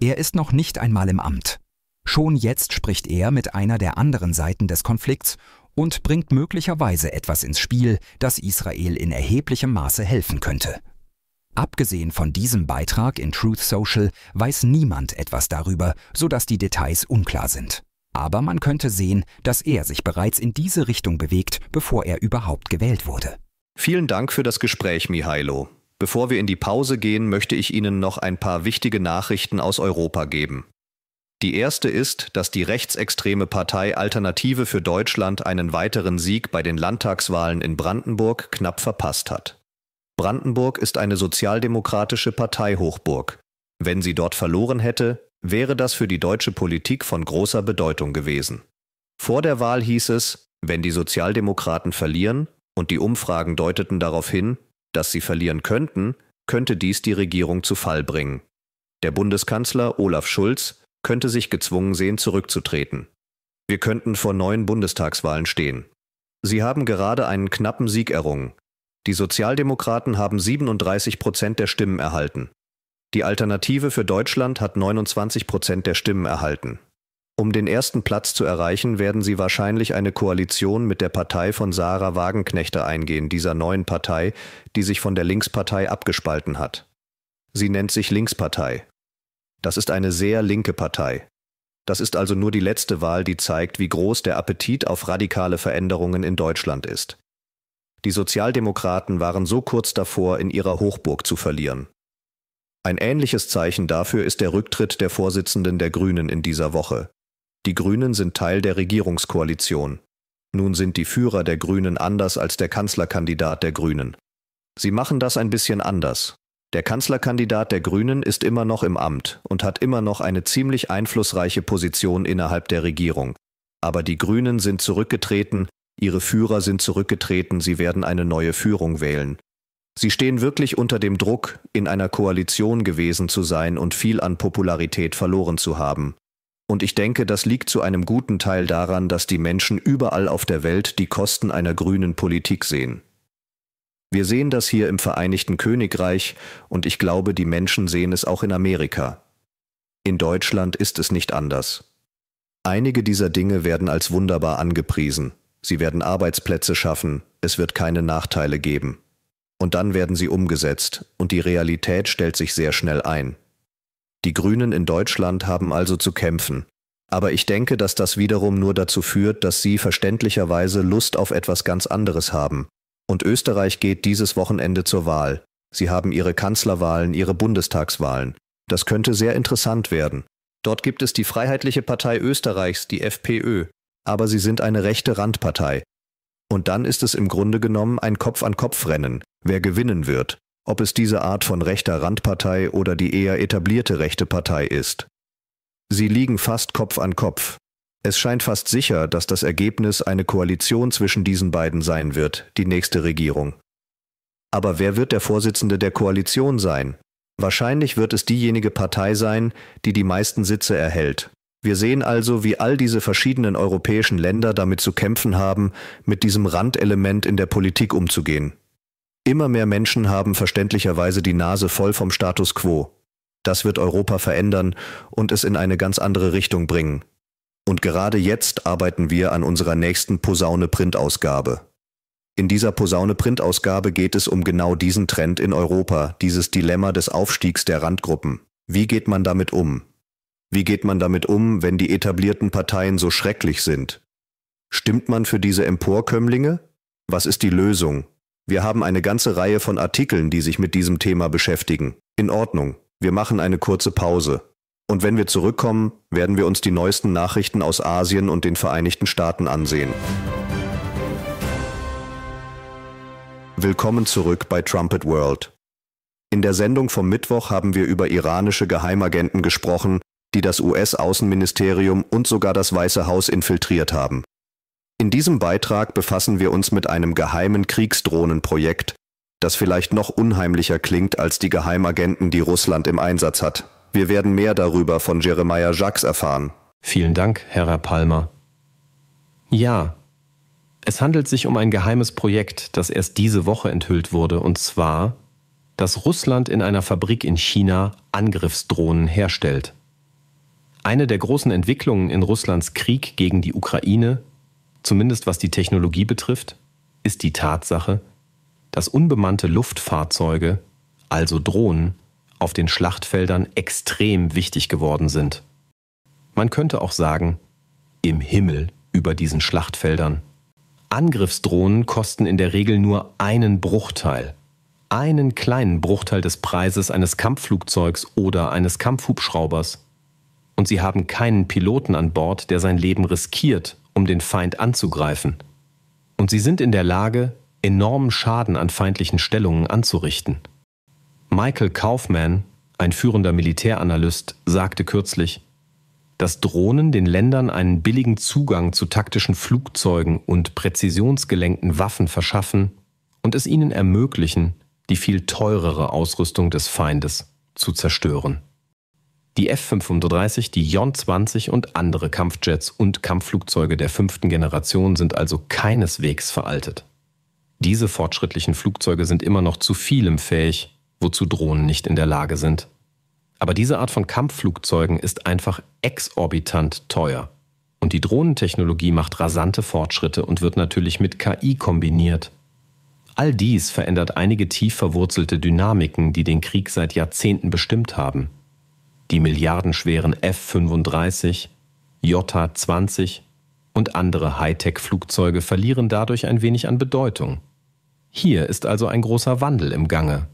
Er ist noch nicht einmal im Amt. Schon jetzt spricht er mit einer der anderen Seiten des Konflikts und bringt möglicherweise etwas ins Spiel, das Israel in erheblichem Maße helfen könnte. Abgesehen von diesem Beitrag in Truth Social weiß niemand etwas darüber, sodass die Details unklar sind. Aber man könnte sehen, dass er sich bereits in diese Richtung bewegt, bevor er überhaupt gewählt wurde. Vielen Dank für das Gespräch, Mihailo. Bevor wir in die Pause gehen, möchte ich Ihnen noch ein paar wichtige Nachrichten aus Europa geben. Die erste ist, dass die rechtsextreme Partei Alternative für Deutschland einen weiteren Sieg bei den Landtagswahlen in Brandenburg knapp verpasst hat. Brandenburg ist eine sozialdemokratische Parteihochburg. Wenn sie dort verloren hätte, wäre das für die deutsche Politik von großer Bedeutung gewesen. Vor der Wahl hieß es, wenn die Sozialdemokraten verlieren, und die Umfragen deuteten darauf hin, dass sie verlieren könnten, könnte dies die Regierung zu Fall bringen. Der Bundeskanzler Olaf Schulz könnte sich gezwungen sehen, zurückzutreten. Wir könnten vor neuen Bundestagswahlen stehen. Sie haben gerade einen knappen Sieg errungen, die Sozialdemokraten haben 37 Prozent der Stimmen erhalten. Die Alternative für Deutschland hat 29 Prozent der Stimmen erhalten. Um den ersten Platz zu erreichen, werden sie wahrscheinlich eine Koalition mit der Partei von Sarah Wagenknechte eingehen, dieser neuen Partei, die sich von der Linkspartei abgespalten hat. Sie nennt sich Linkspartei. Das ist eine sehr linke Partei. Das ist also nur die letzte Wahl, die zeigt, wie groß der Appetit auf radikale Veränderungen in Deutschland ist. Die Sozialdemokraten waren so kurz davor, in ihrer Hochburg zu verlieren. Ein ähnliches Zeichen dafür ist der Rücktritt der Vorsitzenden der Grünen in dieser Woche. Die Grünen sind Teil der Regierungskoalition. Nun sind die Führer der Grünen anders als der Kanzlerkandidat der Grünen. Sie machen das ein bisschen anders. Der Kanzlerkandidat der Grünen ist immer noch im Amt und hat immer noch eine ziemlich einflussreiche Position innerhalb der Regierung. Aber die Grünen sind zurückgetreten Ihre Führer sind zurückgetreten, sie werden eine neue Führung wählen. Sie stehen wirklich unter dem Druck, in einer Koalition gewesen zu sein und viel an Popularität verloren zu haben. Und ich denke, das liegt zu einem guten Teil daran, dass die Menschen überall auf der Welt die Kosten einer grünen Politik sehen. Wir sehen das hier im Vereinigten Königreich und ich glaube, die Menschen sehen es auch in Amerika. In Deutschland ist es nicht anders. Einige dieser Dinge werden als wunderbar angepriesen. Sie werden Arbeitsplätze schaffen, es wird keine Nachteile geben. Und dann werden sie umgesetzt, und die Realität stellt sich sehr schnell ein. Die Grünen in Deutschland haben also zu kämpfen. Aber ich denke, dass das wiederum nur dazu führt, dass sie verständlicherweise Lust auf etwas ganz anderes haben. Und Österreich geht dieses Wochenende zur Wahl. Sie haben ihre Kanzlerwahlen, ihre Bundestagswahlen. Das könnte sehr interessant werden. Dort gibt es die Freiheitliche Partei Österreichs, die FPÖ, aber sie sind eine rechte Randpartei. Und dann ist es im Grunde genommen ein Kopf-an-Kopf-Rennen, wer gewinnen wird, ob es diese Art von rechter Randpartei oder die eher etablierte rechte Partei ist. Sie liegen fast Kopf an Kopf. Es scheint fast sicher, dass das Ergebnis eine Koalition zwischen diesen beiden sein wird, die nächste Regierung. Aber wer wird der Vorsitzende der Koalition sein? Wahrscheinlich wird es diejenige Partei sein, die die meisten Sitze erhält, wir sehen also, wie all diese verschiedenen europäischen Länder damit zu kämpfen haben, mit diesem Randelement in der Politik umzugehen. Immer mehr Menschen haben verständlicherweise die Nase voll vom Status quo. Das wird Europa verändern und es in eine ganz andere Richtung bringen. Und gerade jetzt arbeiten wir an unserer nächsten Posaune-Printausgabe. In dieser Posaune-Printausgabe geht es um genau diesen Trend in Europa, dieses Dilemma des Aufstiegs der Randgruppen. Wie geht man damit um? Wie geht man damit um, wenn die etablierten Parteien so schrecklich sind? Stimmt man für diese Emporkömmlinge? Was ist die Lösung? Wir haben eine ganze Reihe von Artikeln, die sich mit diesem Thema beschäftigen. In Ordnung, wir machen eine kurze Pause. Und wenn wir zurückkommen, werden wir uns die neuesten Nachrichten aus Asien und den Vereinigten Staaten ansehen. Willkommen zurück bei Trumpet World. In der Sendung vom Mittwoch haben wir über iranische Geheimagenten gesprochen, die das US-Außenministerium und sogar das Weiße Haus infiltriert haben. In diesem Beitrag befassen wir uns mit einem geheimen Kriegsdrohnenprojekt, das vielleicht noch unheimlicher klingt als die Geheimagenten, die Russland im Einsatz hat. Wir werden mehr darüber von Jeremiah Jacques erfahren. Vielen Dank, Herr Palmer. Ja, es handelt sich um ein geheimes Projekt, das erst diese Woche enthüllt wurde, und zwar, dass Russland in einer Fabrik in China Angriffsdrohnen herstellt eine der großen Entwicklungen in Russlands Krieg gegen die Ukraine, zumindest was die Technologie betrifft, ist die Tatsache, dass unbemannte Luftfahrzeuge, also Drohnen, auf den Schlachtfeldern extrem wichtig geworden sind. Man könnte auch sagen, im Himmel über diesen Schlachtfeldern. Angriffsdrohnen kosten in der Regel nur einen Bruchteil, einen kleinen Bruchteil des Preises eines Kampfflugzeugs oder eines Kampfhubschraubers und sie haben keinen Piloten an Bord, der sein Leben riskiert, um den Feind anzugreifen. Und sie sind in der Lage, enormen Schaden an feindlichen Stellungen anzurichten. Michael Kaufman, ein führender Militäranalyst, sagte kürzlich, dass Drohnen den Ländern einen billigen Zugang zu taktischen Flugzeugen und präzisionsgelenkten Waffen verschaffen und es ihnen ermöglichen, die viel teurere Ausrüstung des Feindes zu zerstören die f 35 die yon 20 und andere Kampfjets und Kampfflugzeuge der fünften Generation sind also keineswegs veraltet. Diese fortschrittlichen Flugzeuge sind immer noch zu vielem fähig, wozu Drohnen nicht in der Lage sind. Aber diese Art von Kampfflugzeugen ist einfach exorbitant teuer. Und die Drohnentechnologie macht rasante Fortschritte und wird natürlich mit KI kombiniert. All dies verändert einige tief verwurzelte Dynamiken, die den Krieg seit Jahrzehnten bestimmt haben die milliardenschweren F-35, j 20 und andere Hightech-Flugzeuge verlieren dadurch ein wenig an Bedeutung. Hier ist also ein großer Wandel im Gange.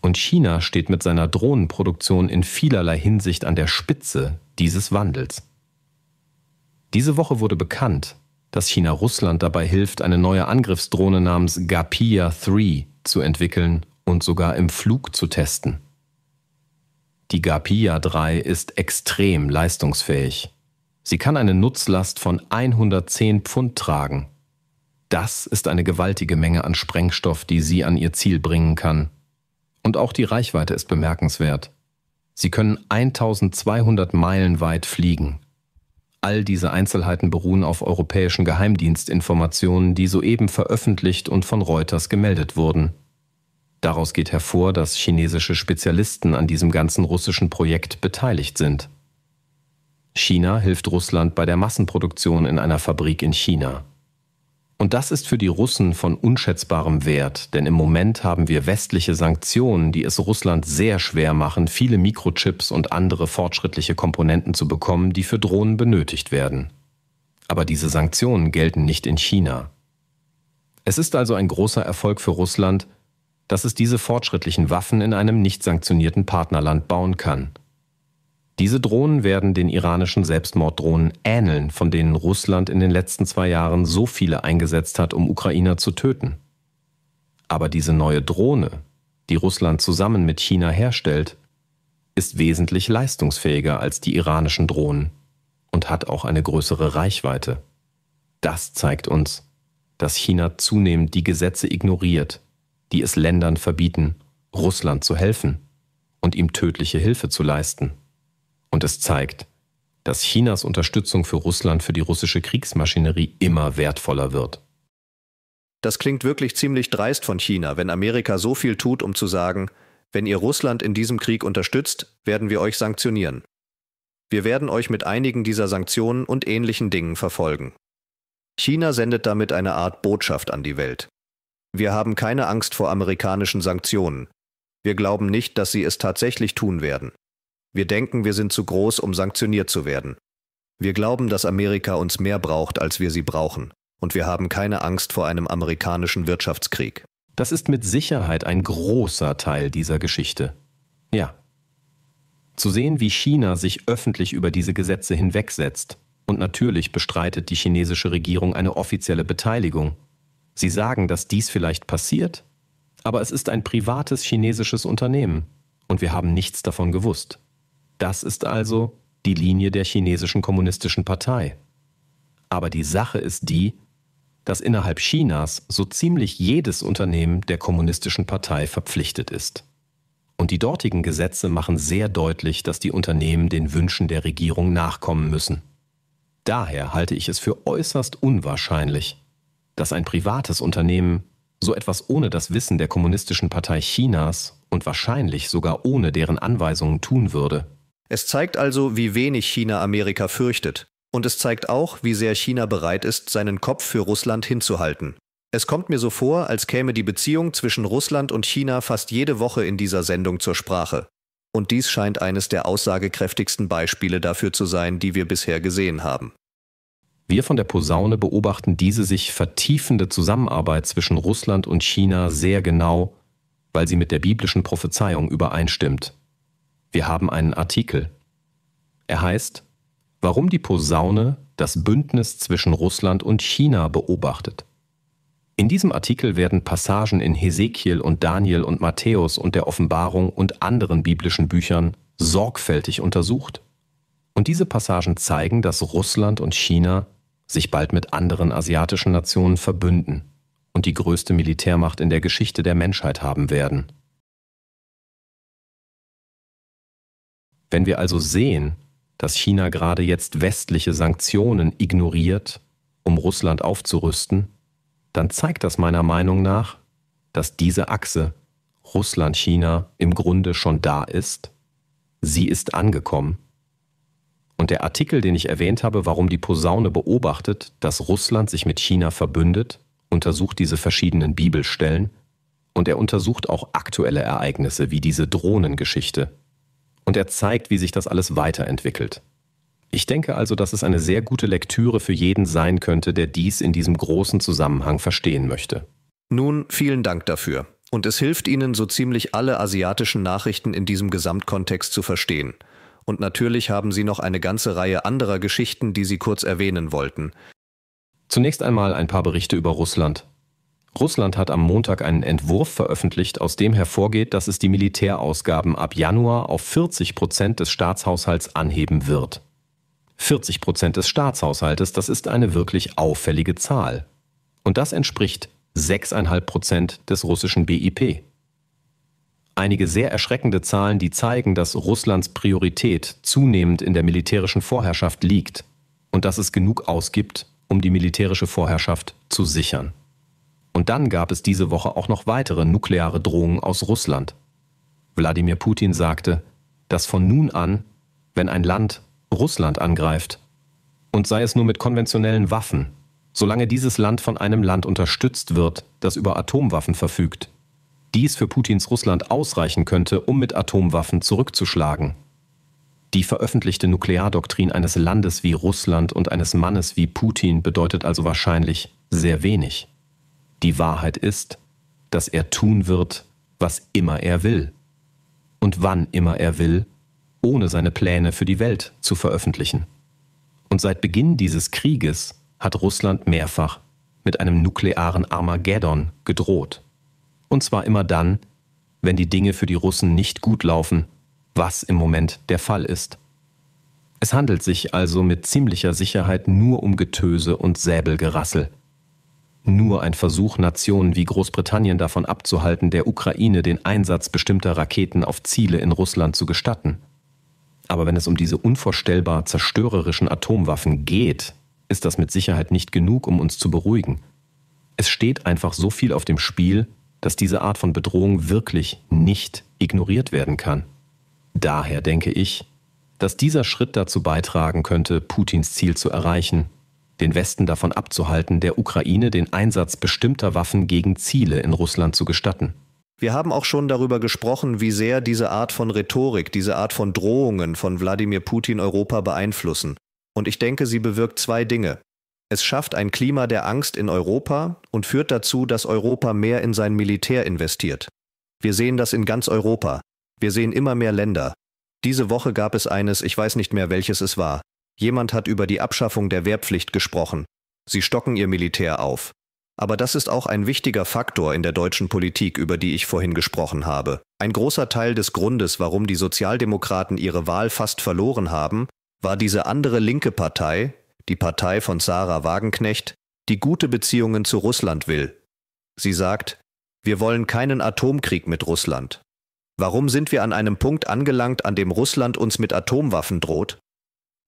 Und China steht mit seiner Drohnenproduktion in vielerlei Hinsicht an der Spitze dieses Wandels. Diese Woche wurde bekannt, dass China Russland dabei hilft, eine neue Angriffsdrohne namens Gapia 3 zu entwickeln und sogar im Flug zu testen. Die Gapia 3 ist extrem leistungsfähig. Sie kann eine Nutzlast von 110 Pfund tragen. Das ist eine gewaltige Menge an Sprengstoff, die sie an ihr Ziel bringen kann. Und auch die Reichweite ist bemerkenswert. Sie können 1200 Meilen weit fliegen. All diese Einzelheiten beruhen auf europäischen Geheimdienstinformationen, die soeben veröffentlicht und von Reuters gemeldet wurden. Daraus geht hervor, dass chinesische Spezialisten an diesem ganzen russischen Projekt beteiligt sind. China hilft Russland bei der Massenproduktion in einer Fabrik in China. Und das ist für die Russen von unschätzbarem Wert, denn im Moment haben wir westliche Sanktionen, die es Russland sehr schwer machen, viele Mikrochips und andere fortschrittliche Komponenten zu bekommen, die für Drohnen benötigt werden. Aber diese Sanktionen gelten nicht in China. Es ist also ein großer Erfolg für Russland, dass es diese fortschrittlichen Waffen in einem nicht sanktionierten Partnerland bauen kann. Diese Drohnen werden den iranischen Selbstmorddrohnen ähneln, von denen Russland in den letzten zwei Jahren so viele eingesetzt hat, um Ukrainer zu töten. Aber diese neue Drohne, die Russland zusammen mit China herstellt, ist wesentlich leistungsfähiger als die iranischen Drohnen und hat auch eine größere Reichweite. Das zeigt uns, dass China zunehmend die Gesetze ignoriert die es Ländern verbieten, Russland zu helfen und ihm tödliche Hilfe zu leisten. Und es zeigt, dass Chinas Unterstützung für Russland für die russische Kriegsmaschinerie immer wertvoller wird. Das klingt wirklich ziemlich dreist von China, wenn Amerika so viel tut, um zu sagen, wenn ihr Russland in diesem Krieg unterstützt, werden wir euch sanktionieren. Wir werden euch mit einigen dieser Sanktionen und ähnlichen Dingen verfolgen. China sendet damit eine Art Botschaft an die Welt. Wir haben keine Angst vor amerikanischen Sanktionen. Wir glauben nicht, dass sie es tatsächlich tun werden. Wir denken, wir sind zu groß, um sanktioniert zu werden. Wir glauben, dass Amerika uns mehr braucht, als wir sie brauchen, und wir haben keine Angst vor einem amerikanischen Wirtschaftskrieg. Das ist mit Sicherheit ein großer Teil dieser Geschichte. Ja. Zu sehen, wie China sich öffentlich über diese Gesetze hinwegsetzt, und natürlich bestreitet die chinesische Regierung eine offizielle Beteiligung, Sie sagen, dass dies vielleicht passiert, aber es ist ein privates chinesisches Unternehmen und wir haben nichts davon gewusst. Das ist also die Linie der chinesischen kommunistischen Partei. Aber die Sache ist die, dass innerhalb Chinas so ziemlich jedes Unternehmen der kommunistischen Partei verpflichtet ist. Und die dortigen Gesetze machen sehr deutlich, dass die Unternehmen den Wünschen der Regierung nachkommen müssen. Daher halte ich es für äußerst unwahrscheinlich, dass ein privates Unternehmen so etwas ohne das Wissen der Kommunistischen Partei Chinas und wahrscheinlich sogar ohne deren Anweisungen tun würde. Es zeigt also, wie wenig China Amerika fürchtet. Und es zeigt auch, wie sehr China bereit ist, seinen Kopf für Russland hinzuhalten. Es kommt mir so vor, als käme die Beziehung zwischen Russland und China fast jede Woche in dieser Sendung zur Sprache. Und dies scheint eines der aussagekräftigsten Beispiele dafür zu sein, die wir bisher gesehen haben. Wir von der Posaune beobachten diese sich vertiefende Zusammenarbeit zwischen Russland und China sehr genau, weil sie mit der biblischen Prophezeiung übereinstimmt. Wir haben einen Artikel. Er heißt Warum die Posaune das Bündnis zwischen Russland und China beobachtet. In diesem Artikel werden Passagen in Hesekiel und Daniel und Matthäus und der Offenbarung und anderen biblischen Büchern sorgfältig untersucht. Und diese Passagen zeigen, dass Russland und China sich bald mit anderen asiatischen Nationen verbünden und die größte Militärmacht in der Geschichte der Menschheit haben werden. Wenn wir also sehen, dass China gerade jetzt westliche Sanktionen ignoriert, um Russland aufzurüsten, dann zeigt das meiner Meinung nach, dass diese Achse Russland-China im Grunde schon da ist. Sie ist angekommen und der Artikel, den ich erwähnt habe, warum die Posaune beobachtet, dass Russland sich mit China verbündet, untersucht diese verschiedenen Bibelstellen und er untersucht auch aktuelle Ereignisse wie diese Drohnengeschichte. Und er zeigt, wie sich das alles weiterentwickelt. Ich denke also, dass es eine sehr gute Lektüre für jeden sein könnte, der dies in diesem großen Zusammenhang verstehen möchte. Nun, vielen Dank dafür. Und es hilft Ihnen, so ziemlich alle asiatischen Nachrichten in diesem Gesamtkontext zu verstehen. Und natürlich haben sie noch eine ganze Reihe anderer Geschichten, die sie kurz erwähnen wollten. Zunächst einmal ein paar Berichte über Russland. Russland hat am Montag einen Entwurf veröffentlicht, aus dem hervorgeht, dass es die Militärausgaben ab Januar auf 40 Prozent des Staatshaushalts anheben wird. 40 Prozent des Staatshaushaltes, das ist eine wirklich auffällige Zahl. Und das entspricht 6,5 Prozent des russischen BIP einige sehr erschreckende Zahlen, die zeigen, dass Russlands Priorität zunehmend in der militärischen Vorherrschaft liegt und dass es genug ausgibt, um die militärische Vorherrschaft zu sichern. Und dann gab es diese Woche auch noch weitere nukleare Drohungen aus Russland. Wladimir Putin sagte, dass von nun an, wenn ein Land Russland angreift, und sei es nur mit konventionellen Waffen, solange dieses Land von einem Land unterstützt wird, das über Atomwaffen verfügt, dies für Putins Russland ausreichen könnte, um mit Atomwaffen zurückzuschlagen. Die veröffentlichte Nukleardoktrin eines Landes wie Russland und eines Mannes wie Putin bedeutet also wahrscheinlich sehr wenig. Die Wahrheit ist, dass er tun wird, was immer er will. Und wann immer er will, ohne seine Pläne für die Welt zu veröffentlichen. Und seit Beginn dieses Krieges hat Russland mehrfach mit einem nuklearen Armageddon gedroht. Und zwar immer dann, wenn die Dinge für die Russen nicht gut laufen, was im Moment der Fall ist. Es handelt sich also mit ziemlicher Sicherheit nur um Getöse und Säbelgerassel. Nur ein Versuch, Nationen wie Großbritannien davon abzuhalten, der Ukraine den Einsatz bestimmter Raketen auf Ziele in Russland zu gestatten. Aber wenn es um diese unvorstellbar zerstörerischen Atomwaffen geht, ist das mit Sicherheit nicht genug, um uns zu beruhigen. Es steht einfach so viel auf dem Spiel, dass diese Art von Bedrohung wirklich nicht ignoriert werden kann. Daher denke ich, dass dieser Schritt dazu beitragen könnte, Putins Ziel zu erreichen, den Westen davon abzuhalten, der Ukraine den Einsatz bestimmter Waffen gegen Ziele in Russland zu gestatten. Wir haben auch schon darüber gesprochen, wie sehr diese Art von Rhetorik, diese Art von Drohungen von Wladimir Putin Europa beeinflussen. Und ich denke, sie bewirkt zwei Dinge. Es schafft ein Klima der Angst in Europa und führt dazu, dass Europa mehr in sein Militär investiert. Wir sehen das in ganz Europa. Wir sehen immer mehr Länder. Diese Woche gab es eines, ich weiß nicht mehr welches es war. Jemand hat über die Abschaffung der Wehrpflicht gesprochen. Sie stocken ihr Militär auf. Aber das ist auch ein wichtiger Faktor in der deutschen Politik, über die ich vorhin gesprochen habe. Ein großer Teil des Grundes, warum die Sozialdemokraten ihre Wahl fast verloren haben, war diese andere linke Partei, die Partei von Sarah Wagenknecht, die gute Beziehungen zu Russland will. Sie sagt, wir wollen keinen Atomkrieg mit Russland. Warum sind wir an einem Punkt angelangt, an dem Russland uns mit Atomwaffen droht?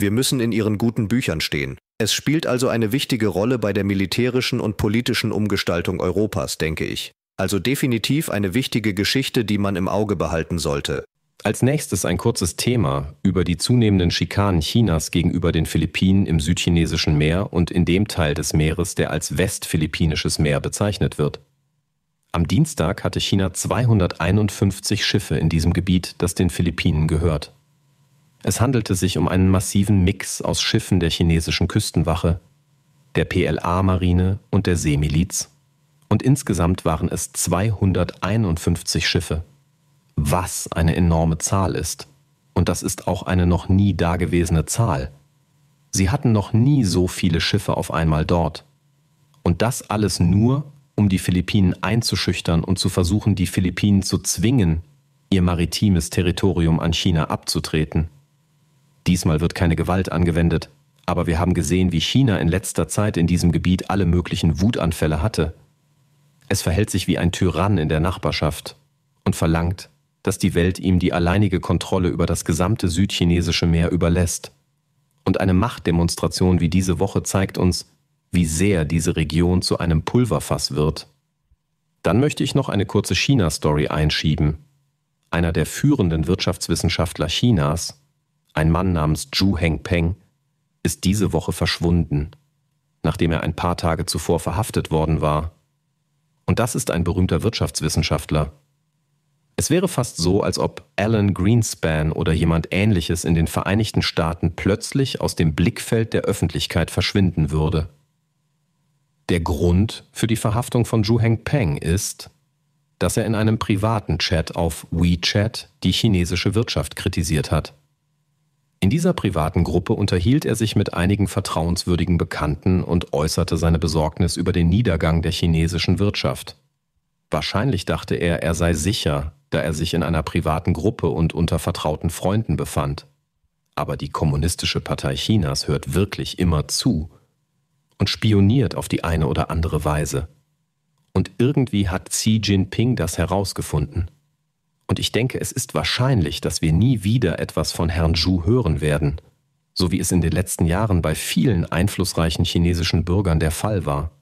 Wir müssen in ihren guten Büchern stehen. Es spielt also eine wichtige Rolle bei der militärischen und politischen Umgestaltung Europas, denke ich. Also definitiv eine wichtige Geschichte, die man im Auge behalten sollte. Als nächstes ein kurzes Thema über die zunehmenden Schikanen Chinas gegenüber den Philippinen im südchinesischen Meer und in dem Teil des Meeres, der als Westphilippinisches Meer bezeichnet wird. Am Dienstag hatte China 251 Schiffe in diesem Gebiet, das den Philippinen gehört. Es handelte sich um einen massiven Mix aus Schiffen der chinesischen Küstenwache, der PLA-Marine und der Seemiliz. Und insgesamt waren es 251 Schiffe was eine enorme Zahl ist. Und das ist auch eine noch nie dagewesene Zahl. Sie hatten noch nie so viele Schiffe auf einmal dort. Und das alles nur, um die Philippinen einzuschüchtern und zu versuchen, die Philippinen zu zwingen, ihr maritimes Territorium an China abzutreten. Diesmal wird keine Gewalt angewendet, aber wir haben gesehen, wie China in letzter Zeit in diesem Gebiet alle möglichen Wutanfälle hatte. Es verhält sich wie ein Tyrann in der Nachbarschaft und verlangt, dass die Welt ihm die alleinige Kontrolle über das gesamte südchinesische Meer überlässt. Und eine Machtdemonstration wie diese Woche zeigt uns, wie sehr diese Region zu einem Pulverfass wird. Dann möchte ich noch eine kurze China-Story einschieben. Einer der führenden Wirtschaftswissenschaftler Chinas, ein Mann namens Zhu Hengpeng, ist diese Woche verschwunden, nachdem er ein paar Tage zuvor verhaftet worden war. Und das ist ein berühmter Wirtschaftswissenschaftler, es wäre fast so, als ob Alan Greenspan oder jemand ähnliches in den Vereinigten Staaten plötzlich aus dem Blickfeld der Öffentlichkeit verschwinden würde. Der Grund für die Verhaftung von Zhu Hengpeng ist, dass er in einem privaten Chat auf WeChat die chinesische Wirtschaft kritisiert hat. In dieser privaten Gruppe unterhielt er sich mit einigen vertrauenswürdigen Bekannten und äußerte seine Besorgnis über den Niedergang der chinesischen Wirtschaft. Wahrscheinlich dachte er, er sei sicher, da er sich in einer privaten Gruppe und unter vertrauten Freunden befand. Aber die Kommunistische Partei Chinas hört wirklich immer zu und spioniert auf die eine oder andere Weise. Und irgendwie hat Xi Jinping das herausgefunden. Und ich denke, es ist wahrscheinlich, dass wir nie wieder etwas von Herrn Zhu hören werden, so wie es in den letzten Jahren bei vielen einflussreichen chinesischen Bürgern der Fall war.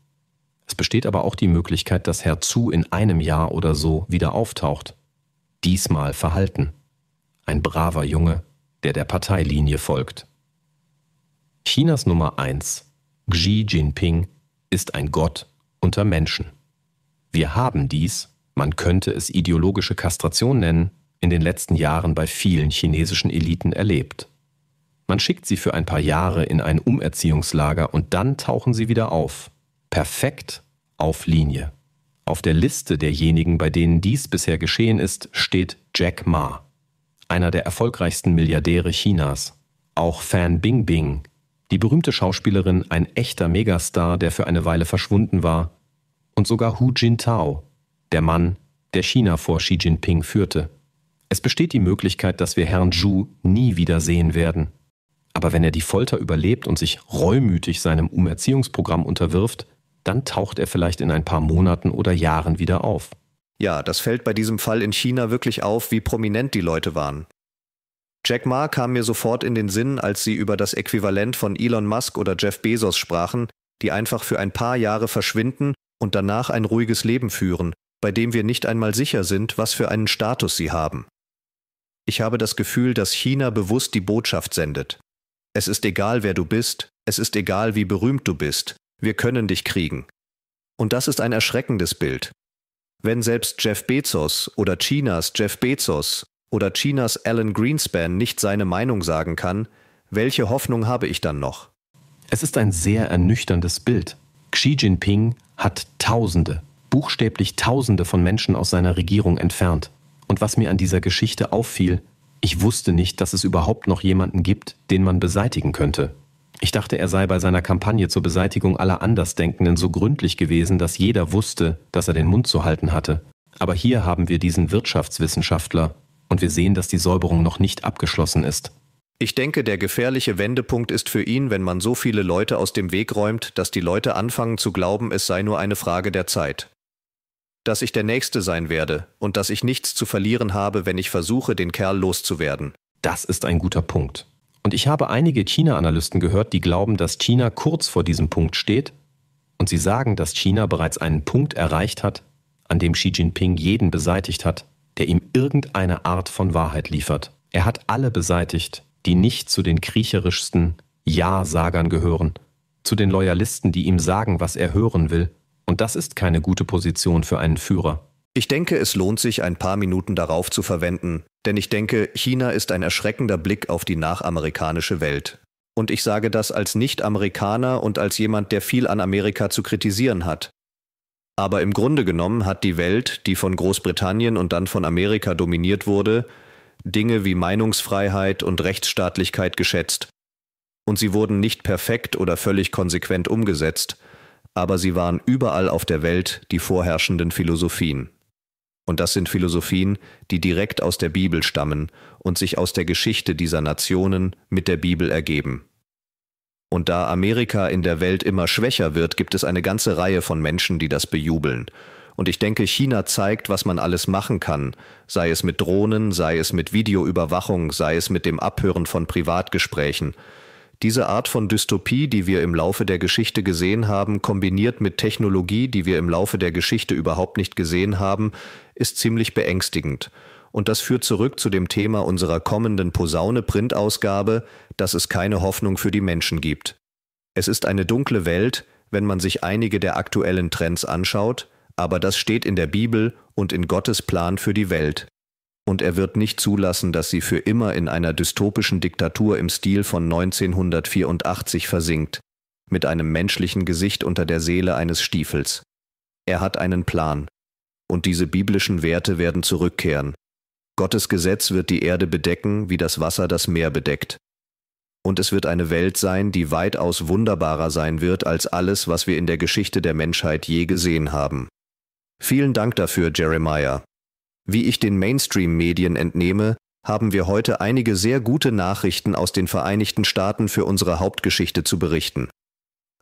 Es besteht aber auch die Möglichkeit, dass Herr Zhu in einem Jahr oder so wieder auftaucht diesmal verhalten. Ein braver Junge, der der Parteilinie folgt. Chinas Nummer 1, Xi Jinping, ist ein Gott unter Menschen. Wir haben dies, man könnte es ideologische Kastration nennen, in den letzten Jahren bei vielen chinesischen Eliten erlebt. Man schickt sie für ein paar Jahre in ein Umerziehungslager und dann tauchen sie wieder auf. Perfekt auf Linie. Auf der Liste derjenigen, bei denen dies bisher geschehen ist, steht Jack Ma, einer der erfolgreichsten Milliardäre Chinas. Auch Fan Bing Bing, die berühmte Schauspielerin, ein echter Megastar, der für eine Weile verschwunden war, und sogar Hu Jintao, der Mann, der China vor Xi Jinping führte. Es besteht die Möglichkeit, dass wir Herrn Zhu nie wieder sehen werden. Aber wenn er die Folter überlebt und sich reumütig seinem Umerziehungsprogramm unterwirft, dann taucht er vielleicht in ein paar Monaten oder Jahren wieder auf. Ja, das fällt bei diesem Fall in China wirklich auf, wie prominent die Leute waren. Jack Ma kam mir sofort in den Sinn, als sie über das Äquivalent von Elon Musk oder Jeff Bezos sprachen, die einfach für ein paar Jahre verschwinden und danach ein ruhiges Leben führen, bei dem wir nicht einmal sicher sind, was für einen Status sie haben. Ich habe das Gefühl, dass China bewusst die Botschaft sendet. Es ist egal, wer du bist, es ist egal, wie berühmt du bist, wir können dich kriegen. Und das ist ein erschreckendes Bild. Wenn selbst Jeff Bezos oder Chinas Jeff Bezos oder Chinas Alan Greenspan nicht seine Meinung sagen kann, welche Hoffnung habe ich dann noch? Es ist ein sehr ernüchterndes Bild. Xi Jinping hat Tausende, buchstäblich Tausende von Menschen aus seiner Regierung entfernt. Und was mir an dieser Geschichte auffiel, ich wusste nicht, dass es überhaupt noch jemanden gibt, den man beseitigen könnte. Ich dachte, er sei bei seiner Kampagne zur Beseitigung aller Andersdenkenden so gründlich gewesen, dass jeder wusste, dass er den Mund zu halten hatte. Aber hier haben wir diesen Wirtschaftswissenschaftler und wir sehen, dass die Säuberung noch nicht abgeschlossen ist. Ich denke, der gefährliche Wendepunkt ist für ihn, wenn man so viele Leute aus dem Weg räumt, dass die Leute anfangen zu glauben, es sei nur eine Frage der Zeit. Dass ich der Nächste sein werde und dass ich nichts zu verlieren habe, wenn ich versuche, den Kerl loszuwerden. Das ist ein guter Punkt. Und ich habe einige China-Analysten gehört, die glauben, dass China kurz vor diesem Punkt steht. Und sie sagen, dass China bereits einen Punkt erreicht hat, an dem Xi Jinping jeden beseitigt hat, der ihm irgendeine Art von Wahrheit liefert. Er hat alle beseitigt, die nicht zu den kriecherischsten Ja-Sagern gehören, zu den Loyalisten, die ihm sagen, was er hören will. Und das ist keine gute Position für einen Führer. Ich denke, es lohnt sich, ein paar Minuten darauf zu verwenden, denn ich denke, China ist ein erschreckender Blick auf die nachamerikanische Welt. Und ich sage das als Nicht-Amerikaner und als jemand, der viel an Amerika zu kritisieren hat. Aber im Grunde genommen hat die Welt, die von Großbritannien und dann von Amerika dominiert wurde, Dinge wie Meinungsfreiheit und Rechtsstaatlichkeit geschätzt. Und sie wurden nicht perfekt oder völlig konsequent umgesetzt, aber sie waren überall auf der Welt die vorherrschenden Philosophien. Und das sind Philosophien, die direkt aus der Bibel stammen und sich aus der Geschichte dieser Nationen mit der Bibel ergeben. Und da Amerika in der Welt immer schwächer wird, gibt es eine ganze Reihe von Menschen, die das bejubeln. Und ich denke, China zeigt, was man alles machen kann, sei es mit Drohnen, sei es mit Videoüberwachung, sei es mit dem Abhören von Privatgesprächen. Diese Art von Dystopie, die wir im Laufe der Geschichte gesehen haben, kombiniert mit Technologie, die wir im Laufe der Geschichte überhaupt nicht gesehen haben, ist ziemlich beängstigend. Und das führt zurück zu dem Thema unserer kommenden Posaune-Printausgabe, dass es keine Hoffnung für die Menschen gibt. Es ist eine dunkle Welt, wenn man sich einige der aktuellen Trends anschaut, aber das steht in der Bibel und in Gottes Plan für die Welt und er wird nicht zulassen, dass sie für immer in einer dystopischen Diktatur im Stil von 1984 versinkt, mit einem menschlichen Gesicht unter der Seele eines Stiefels. Er hat einen Plan. Und diese biblischen Werte werden zurückkehren. Gottes Gesetz wird die Erde bedecken, wie das Wasser das Meer bedeckt. Und es wird eine Welt sein, die weitaus wunderbarer sein wird als alles, was wir in der Geschichte der Menschheit je gesehen haben. Vielen Dank dafür, Jeremiah. Wie ich den Mainstream-Medien entnehme, haben wir heute einige sehr gute Nachrichten aus den Vereinigten Staaten für unsere Hauptgeschichte zu berichten.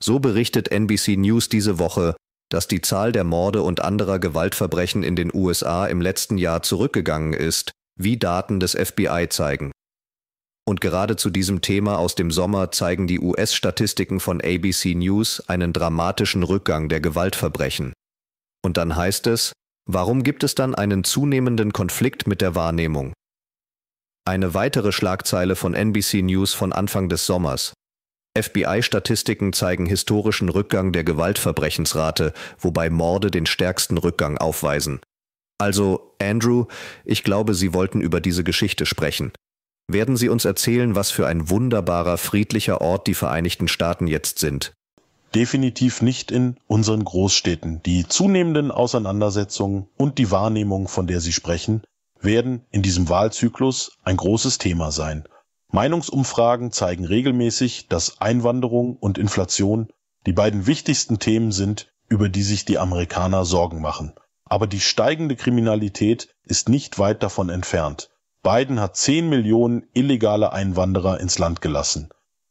So berichtet NBC News diese Woche, dass die Zahl der Morde und anderer Gewaltverbrechen in den USA im letzten Jahr zurückgegangen ist, wie Daten des FBI zeigen. Und gerade zu diesem Thema aus dem Sommer zeigen die US-Statistiken von ABC News einen dramatischen Rückgang der Gewaltverbrechen. Und dann heißt es, Warum gibt es dann einen zunehmenden Konflikt mit der Wahrnehmung? Eine weitere Schlagzeile von NBC News von Anfang des Sommers. FBI-Statistiken zeigen historischen Rückgang der Gewaltverbrechensrate, wobei Morde den stärksten Rückgang aufweisen. Also, Andrew, ich glaube, Sie wollten über diese Geschichte sprechen. Werden Sie uns erzählen, was für ein wunderbarer, friedlicher Ort die Vereinigten Staaten jetzt sind? definitiv nicht in unseren Großstädten. Die zunehmenden Auseinandersetzungen und die Wahrnehmung, von der Sie sprechen, werden in diesem Wahlzyklus ein großes Thema sein. Meinungsumfragen zeigen regelmäßig, dass Einwanderung und Inflation die beiden wichtigsten Themen sind, über die sich die Amerikaner Sorgen machen. Aber die steigende Kriminalität ist nicht weit davon entfernt. Biden hat 10 Millionen illegale Einwanderer ins Land gelassen.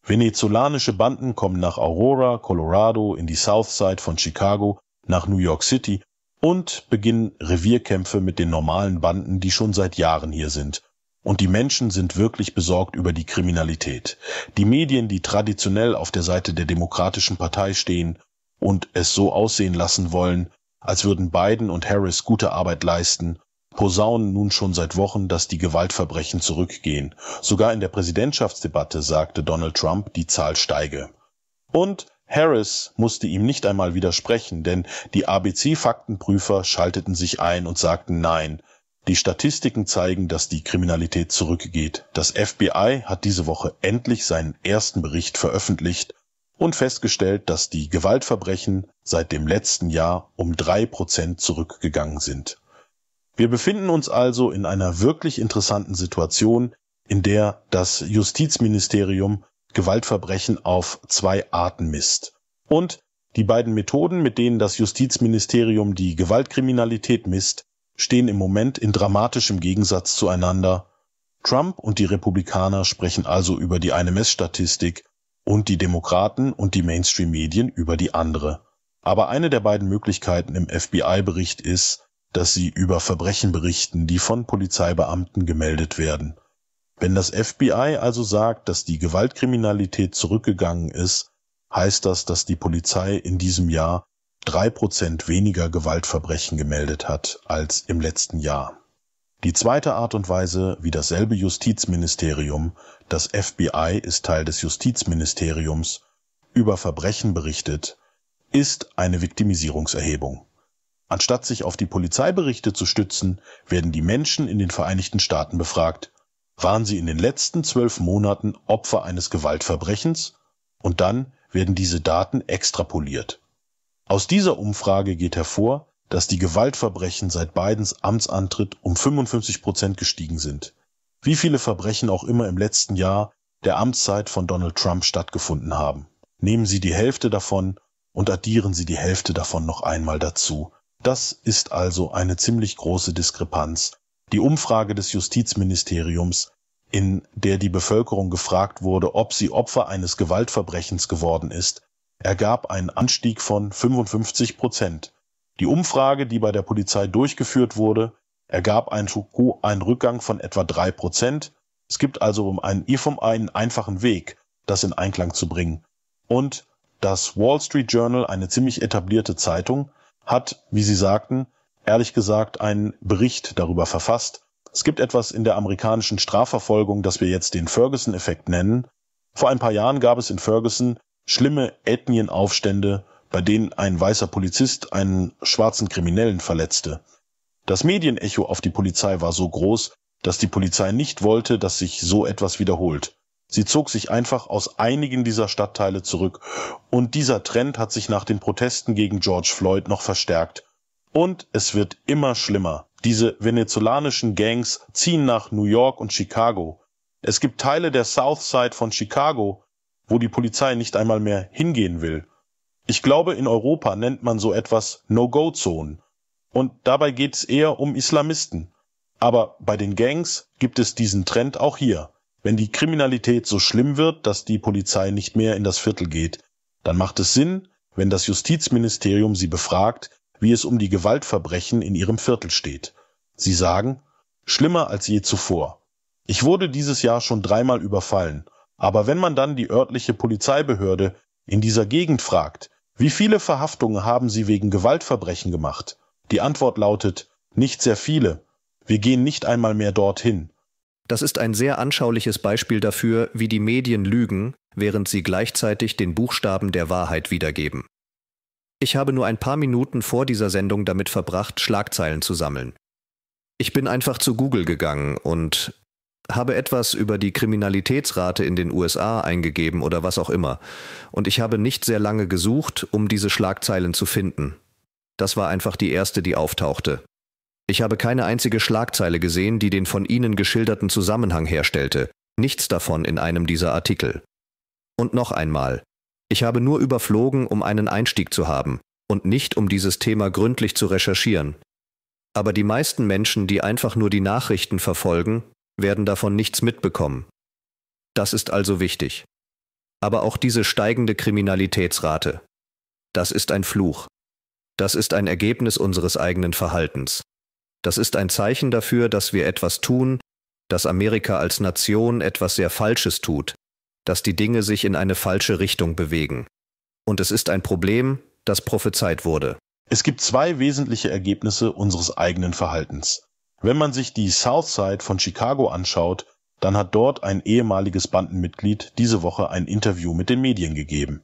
Venezolanische Banden kommen nach Aurora, Colorado, in die Southside von Chicago, nach New York City und beginnen Revierkämpfe mit den normalen Banden, die schon seit Jahren hier sind. Und die Menschen sind wirklich besorgt über die Kriminalität. Die Medien, die traditionell auf der Seite der Demokratischen Partei stehen und es so aussehen lassen wollen, als würden Biden und Harris gute Arbeit leisten, posaunen nun schon seit Wochen, dass die Gewaltverbrechen zurückgehen. Sogar in der Präsidentschaftsdebatte sagte Donald Trump, die Zahl steige. Und Harris musste ihm nicht einmal widersprechen, denn die ABC-Faktenprüfer schalteten sich ein und sagten Nein. Die Statistiken zeigen, dass die Kriminalität zurückgeht. Das FBI hat diese Woche endlich seinen ersten Bericht veröffentlicht und festgestellt, dass die Gewaltverbrechen seit dem letzten Jahr um drei Prozent zurückgegangen sind. Wir befinden uns also in einer wirklich interessanten Situation, in der das Justizministerium Gewaltverbrechen auf zwei Arten misst. Und die beiden Methoden, mit denen das Justizministerium die Gewaltkriminalität misst, stehen im Moment in dramatischem Gegensatz zueinander. Trump und die Republikaner sprechen also über die eine Messstatistik und die Demokraten und die Mainstream-Medien über die andere. Aber eine der beiden Möglichkeiten im FBI-Bericht ist, dass sie über Verbrechen berichten, die von Polizeibeamten gemeldet werden. Wenn das FBI also sagt, dass die Gewaltkriminalität zurückgegangen ist, heißt das, dass die Polizei in diesem Jahr drei Prozent weniger Gewaltverbrechen gemeldet hat als im letzten Jahr. Die zweite Art und Weise, wie dasselbe Justizministerium, das FBI ist Teil des Justizministeriums, über Verbrechen berichtet, ist eine Viktimisierungserhebung. Anstatt sich auf die Polizeiberichte zu stützen, werden die Menschen in den Vereinigten Staaten befragt, waren sie in den letzten zwölf Monaten Opfer eines Gewaltverbrechens, und dann werden diese Daten extrapoliert. Aus dieser Umfrage geht hervor, dass die Gewaltverbrechen seit Bidens Amtsantritt um 55 Prozent gestiegen sind. Wie viele Verbrechen auch immer im letzten Jahr der Amtszeit von Donald Trump stattgefunden haben. Nehmen Sie die Hälfte davon und addieren Sie die Hälfte davon noch einmal dazu. Das ist also eine ziemlich große Diskrepanz. Die Umfrage des Justizministeriums, in der die Bevölkerung gefragt wurde, ob sie Opfer eines Gewaltverbrechens geworden ist, ergab einen Anstieg von 55 Prozent. Die Umfrage, die bei der Polizei durchgeführt wurde, ergab einen Rückgang von etwa drei Prozent. Es gibt also um einen, vom einen einfachen Weg, das in Einklang zu bringen. Und das Wall Street Journal, eine ziemlich etablierte Zeitung, hat, wie Sie sagten, ehrlich gesagt einen Bericht darüber verfasst. Es gibt etwas in der amerikanischen Strafverfolgung, das wir jetzt den Ferguson-Effekt nennen. Vor ein paar Jahren gab es in Ferguson schlimme Ethnienaufstände, bei denen ein weißer Polizist einen schwarzen Kriminellen verletzte. Das Medienecho auf die Polizei war so groß, dass die Polizei nicht wollte, dass sich so etwas wiederholt. Sie zog sich einfach aus einigen dieser Stadtteile zurück, und dieser Trend hat sich nach den Protesten gegen George Floyd noch verstärkt. Und es wird immer schlimmer. Diese venezolanischen Gangs ziehen nach New York und Chicago. Es gibt Teile der South Side von Chicago, wo die Polizei nicht einmal mehr hingehen will. Ich glaube, in Europa nennt man so etwas No-Go-Zonen. Und dabei geht es eher um Islamisten. Aber bei den Gangs gibt es diesen Trend auch hier. Wenn die Kriminalität so schlimm wird, dass die Polizei nicht mehr in das Viertel geht, dann macht es Sinn, wenn das Justizministerium sie befragt, wie es um die Gewaltverbrechen in ihrem Viertel steht. Sie sagen, schlimmer als je zuvor. Ich wurde dieses Jahr schon dreimal überfallen, aber wenn man dann die örtliche Polizeibehörde in dieser Gegend fragt, wie viele Verhaftungen haben sie wegen Gewaltverbrechen gemacht? Die Antwort lautet, nicht sehr viele. Wir gehen nicht einmal mehr dorthin. Das ist ein sehr anschauliches Beispiel dafür, wie die Medien lügen, während sie gleichzeitig den Buchstaben der Wahrheit wiedergeben. Ich habe nur ein paar Minuten vor dieser Sendung damit verbracht, Schlagzeilen zu sammeln. Ich bin einfach zu Google gegangen und habe etwas über die Kriminalitätsrate in den USA eingegeben oder was auch immer, und ich habe nicht sehr lange gesucht, um diese Schlagzeilen zu finden. Das war einfach die erste, die auftauchte. Ich habe keine einzige Schlagzeile gesehen, die den von Ihnen geschilderten Zusammenhang herstellte, nichts davon in einem dieser Artikel. Und noch einmal, ich habe nur überflogen, um einen Einstieg zu haben und nicht um dieses Thema gründlich zu recherchieren. Aber die meisten Menschen, die einfach nur die Nachrichten verfolgen, werden davon nichts mitbekommen. Das ist also wichtig. Aber auch diese steigende Kriminalitätsrate. Das ist ein Fluch. Das ist ein Ergebnis unseres eigenen Verhaltens. Das ist ein Zeichen dafür, dass wir etwas tun, dass Amerika als Nation etwas sehr Falsches tut, dass die Dinge sich in eine falsche Richtung bewegen. Und es ist ein Problem, das prophezeit wurde. Es gibt zwei wesentliche Ergebnisse unseres eigenen Verhaltens. Wenn man sich die South Side von Chicago anschaut, dann hat dort ein ehemaliges Bandenmitglied diese Woche ein Interview mit den Medien gegeben.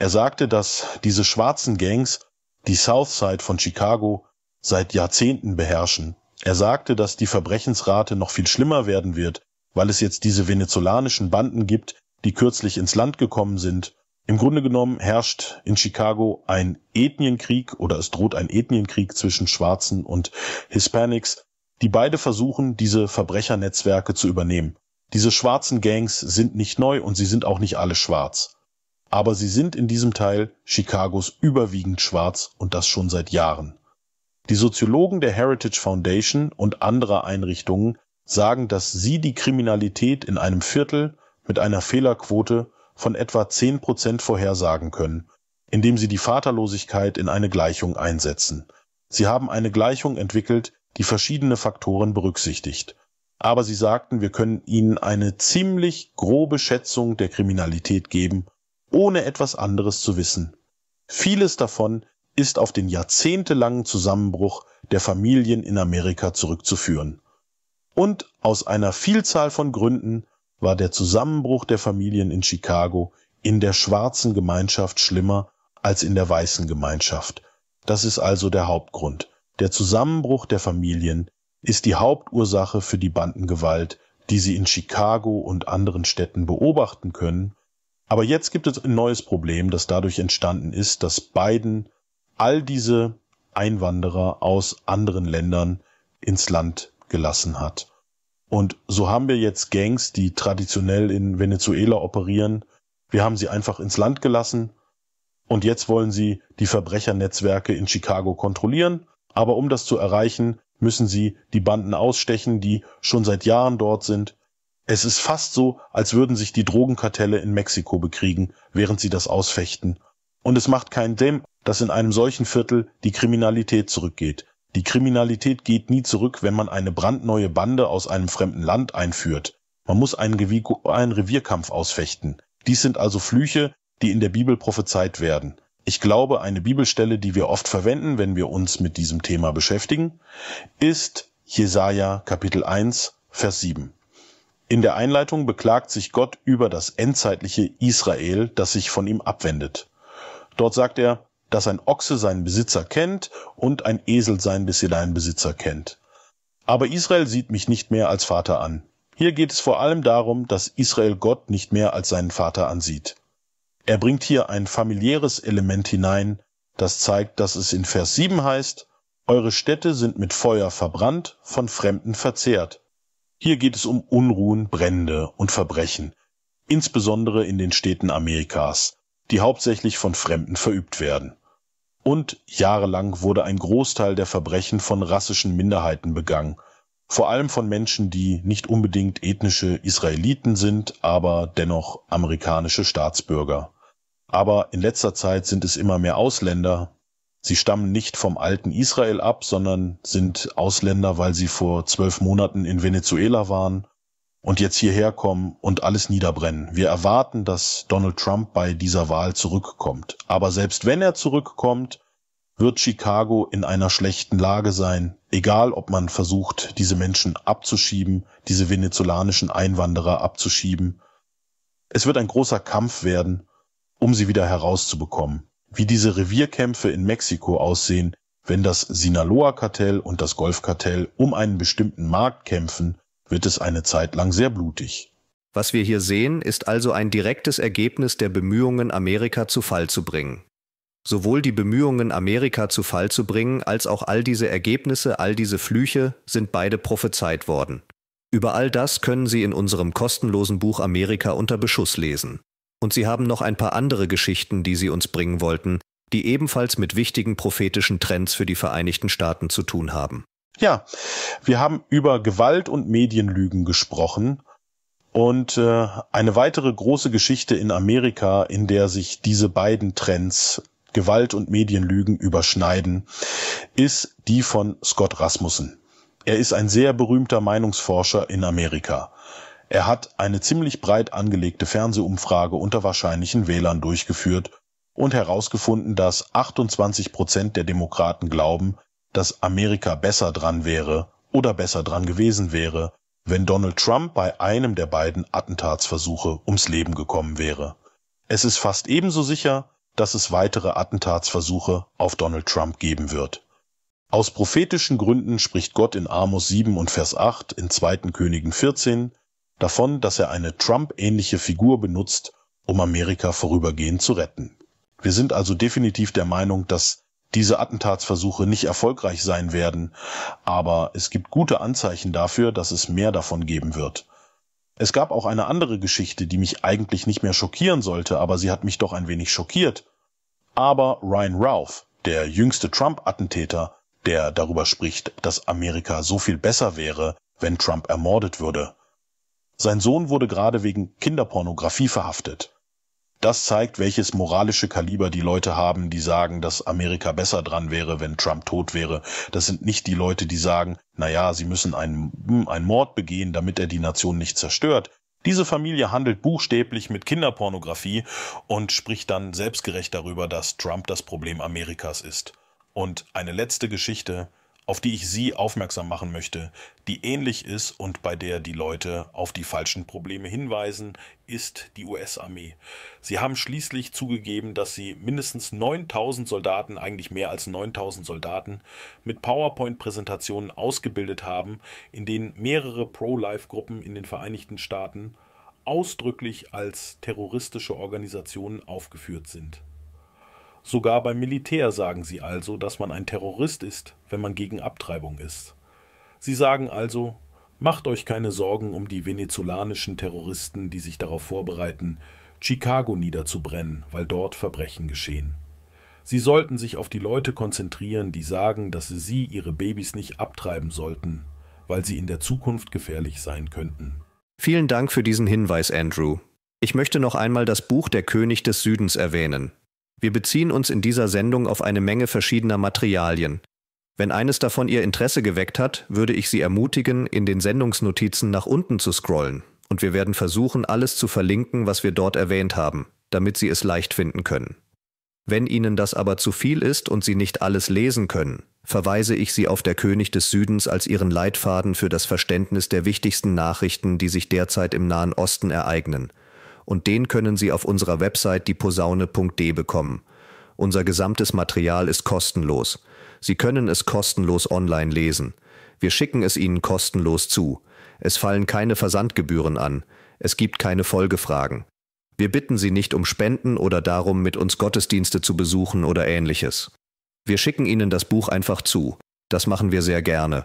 Er sagte, dass diese schwarzen Gangs die South Side von Chicago seit Jahrzehnten beherrschen. Er sagte, dass die Verbrechensrate noch viel schlimmer werden wird, weil es jetzt diese venezolanischen Banden gibt, die kürzlich ins Land gekommen sind. Im Grunde genommen herrscht in Chicago ein Ethnienkrieg oder es droht ein Ethnienkrieg zwischen Schwarzen und Hispanics, die beide versuchen, diese Verbrechernetzwerke zu übernehmen. Diese schwarzen Gangs sind nicht neu und sie sind auch nicht alle schwarz. Aber sie sind in diesem Teil Chicagos überwiegend schwarz und das schon seit Jahren. Die Soziologen der Heritage Foundation und anderer Einrichtungen sagen, dass sie die Kriminalität in einem Viertel mit einer Fehlerquote von etwa 10 Prozent vorhersagen können, indem sie die Vaterlosigkeit in eine Gleichung einsetzen. Sie haben eine Gleichung entwickelt, die verschiedene Faktoren berücksichtigt. Aber sie sagten, wir können ihnen eine ziemlich grobe Schätzung der Kriminalität geben, ohne etwas anderes zu wissen. Vieles davon ist auf den jahrzehntelangen Zusammenbruch der Familien in Amerika zurückzuführen. Und aus einer Vielzahl von Gründen war der Zusammenbruch der Familien in Chicago in der schwarzen Gemeinschaft schlimmer als in der weißen Gemeinschaft. Das ist also der Hauptgrund. Der Zusammenbruch der Familien ist die Hauptursache für die Bandengewalt, die Sie in Chicago und anderen Städten beobachten können. Aber jetzt gibt es ein neues Problem, das dadurch entstanden ist, dass Biden all diese Einwanderer aus anderen Ländern ins Land gelassen hat. Und so haben wir jetzt Gangs, die traditionell in Venezuela operieren. Wir haben sie einfach ins Land gelassen. Und jetzt wollen sie die Verbrechernetzwerke in Chicago kontrollieren. Aber um das zu erreichen, müssen sie die Banden ausstechen, die schon seit Jahren dort sind. Es ist fast so, als würden sich die Drogenkartelle in Mexiko bekriegen, während sie das ausfechten. Und es macht keinen Dämm, dass in einem solchen Viertel die Kriminalität zurückgeht. Die Kriminalität geht nie zurück, wenn man eine brandneue Bande aus einem fremden Land einführt. Man muss einen, Revier einen Revierkampf ausfechten. Dies sind also Flüche, die in der Bibel prophezeit werden. Ich glaube, eine Bibelstelle, die wir oft verwenden, wenn wir uns mit diesem Thema beschäftigen, ist Jesaja Kapitel 1, Vers 7. In der Einleitung beklagt sich Gott über das endzeitliche Israel, das sich von ihm abwendet. Dort sagt er, dass ein Ochse seinen Besitzer kennt und ein Esel seinen Besitzer kennt. Aber Israel sieht mich nicht mehr als Vater an. Hier geht es vor allem darum, dass Israel Gott nicht mehr als seinen Vater ansieht. Er bringt hier ein familiäres Element hinein, das zeigt, dass es in Vers 7 heißt, Eure Städte sind mit Feuer verbrannt, von Fremden verzehrt. Hier geht es um Unruhen, Brände und Verbrechen, insbesondere in den Städten Amerikas die hauptsächlich von Fremden verübt werden. Und jahrelang wurde ein Großteil der Verbrechen von rassischen Minderheiten begangen, vor allem von Menschen, die nicht unbedingt ethnische Israeliten sind, aber dennoch amerikanische Staatsbürger. Aber in letzter Zeit sind es immer mehr Ausländer. Sie stammen nicht vom alten Israel ab, sondern sind Ausländer, weil sie vor zwölf Monaten in Venezuela waren und jetzt hierher kommen und alles niederbrennen. Wir erwarten, dass Donald Trump bei dieser Wahl zurückkommt. Aber selbst wenn er zurückkommt, wird Chicago in einer schlechten Lage sein, egal ob man versucht, diese Menschen abzuschieben, diese venezolanischen Einwanderer abzuschieben. Es wird ein großer Kampf werden, um sie wieder herauszubekommen. Wie diese Revierkämpfe in Mexiko aussehen, wenn das Sinaloa-Kartell und das Golfkartell um einen bestimmten Markt kämpfen, wird es eine Zeit lang sehr blutig. Was wir hier sehen, ist also ein direktes Ergebnis der Bemühungen, Amerika zu Fall zu bringen. Sowohl die Bemühungen, Amerika zu Fall zu bringen, als auch all diese Ergebnisse, all diese Flüche sind beide prophezeit worden. Über all das können Sie in unserem kostenlosen Buch Amerika unter Beschuss lesen. Und Sie haben noch ein paar andere Geschichten, die Sie uns bringen wollten, die ebenfalls mit wichtigen prophetischen Trends für die Vereinigten Staaten zu tun haben. Ja, wir haben über Gewalt und Medienlügen gesprochen und äh, eine weitere große Geschichte in Amerika, in der sich diese beiden Trends Gewalt und Medienlügen überschneiden, ist die von Scott Rasmussen. Er ist ein sehr berühmter Meinungsforscher in Amerika. Er hat eine ziemlich breit angelegte Fernsehumfrage unter wahrscheinlichen Wählern durchgeführt und herausgefunden, dass 28 Prozent der Demokraten glauben, dass Amerika besser dran wäre oder besser dran gewesen wäre, wenn Donald Trump bei einem der beiden Attentatsversuche ums Leben gekommen wäre. Es ist fast ebenso sicher, dass es weitere Attentatsversuche auf Donald Trump geben wird. Aus prophetischen Gründen spricht Gott in Amos 7 und Vers 8 in 2. Königen 14 davon, dass er eine Trump-ähnliche Figur benutzt, um Amerika vorübergehend zu retten. Wir sind also definitiv der Meinung, dass diese Attentatsversuche nicht erfolgreich sein werden, aber es gibt gute Anzeichen dafür, dass es mehr davon geben wird. Es gab auch eine andere Geschichte, die mich eigentlich nicht mehr schockieren sollte, aber sie hat mich doch ein wenig schockiert. Aber Ryan Ralph, der jüngste Trump-Attentäter, der darüber spricht, dass Amerika so viel besser wäre, wenn Trump ermordet würde. Sein Sohn wurde gerade wegen Kinderpornografie verhaftet das zeigt, welches moralische Kaliber die Leute haben, die sagen, dass Amerika besser dran wäre, wenn Trump tot wäre. Das sind nicht die Leute, die sagen, na ja, sie müssen einen, hm, einen Mord begehen, damit er die Nation nicht zerstört. Diese Familie handelt buchstäblich mit Kinderpornografie und spricht dann selbstgerecht darüber, dass Trump das Problem Amerikas ist. Und eine letzte Geschichte, auf die ich Sie aufmerksam machen möchte, die ähnlich ist und bei der die Leute auf die falschen Probleme hinweisen, ist die US-Armee. Sie haben schließlich zugegeben, dass sie mindestens 9000 Soldaten, eigentlich mehr als 9000 Soldaten, mit PowerPoint-Präsentationen ausgebildet haben, in denen mehrere Pro-Life-Gruppen in den Vereinigten Staaten ausdrücklich als terroristische Organisationen aufgeführt sind. Sogar beim Militär sagen sie also, dass man ein Terrorist ist, wenn man gegen Abtreibung ist. Sie sagen also, macht euch keine Sorgen um die venezolanischen Terroristen, die sich darauf vorbereiten, Chicago niederzubrennen, weil dort Verbrechen geschehen. Sie sollten sich auf die Leute konzentrieren, die sagen, dass sie ihre Babys nicht abtreiben sollten, weil sie in der Zukunft gefährlich sein könnten. Vielen Dank für diesen Hinweis, Andrew. Ich möchte noch einmal das Buch Der König des Südens erwähnen. Wir beziehen uns in dieser Sendung auf eine Menge verschiedener Materialien. Wenn eines davon Ihr Interesse geweckt hat, würde ich Sie ermutigen, in den Sendungsnotizen nach unten zu scrollen, und wir werden versuchen, alles zu verlinken, was wir dort erwähnt haben, damit Sie es leicht finden können. Wenn Ihnen das aber zu viel ist und Sie nicht alles lesen können, verweise ich Sie auf der König des Südens als Ihren Leitfaden für das Verständnis der wichtigsten Nachrichten, die sich derzeit im Nahen Osten ereignen und den können Sie auf unserer Website dieposaune.de bekommen. Unser gesamtes Material ist kostenlos. Sie können es kostenlos online lesen. Wir schicken es Ihnen kostenlos zu. Es fallen keine Versandgebühren an. Es gibt keine Folgefragen. Wir bitten Sie nicht um Spenden oder darum, mit uns Gottesdienste zu besuchen oder ähnliches. Wir schicken Ihnen das Buch einfach zu. Das machen wir sehr gerne.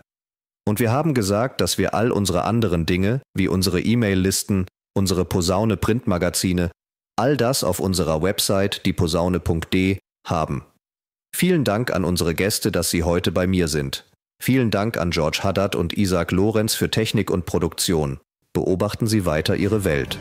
Und wir haben gesagt, dass wir all unsere anderen Dinge, wie unsere E-Mail-Listen, unsere Posaune Printmagazine, all das auf unserer Website dieposaune.de haben. Vielen Dank an unsere Gäste, dass sie heute bei mir sind. Vielen Dank an George Haddad und Isaac Lorenz für Technik und Produktion. Beobachten Sie weiter Ihre Welt.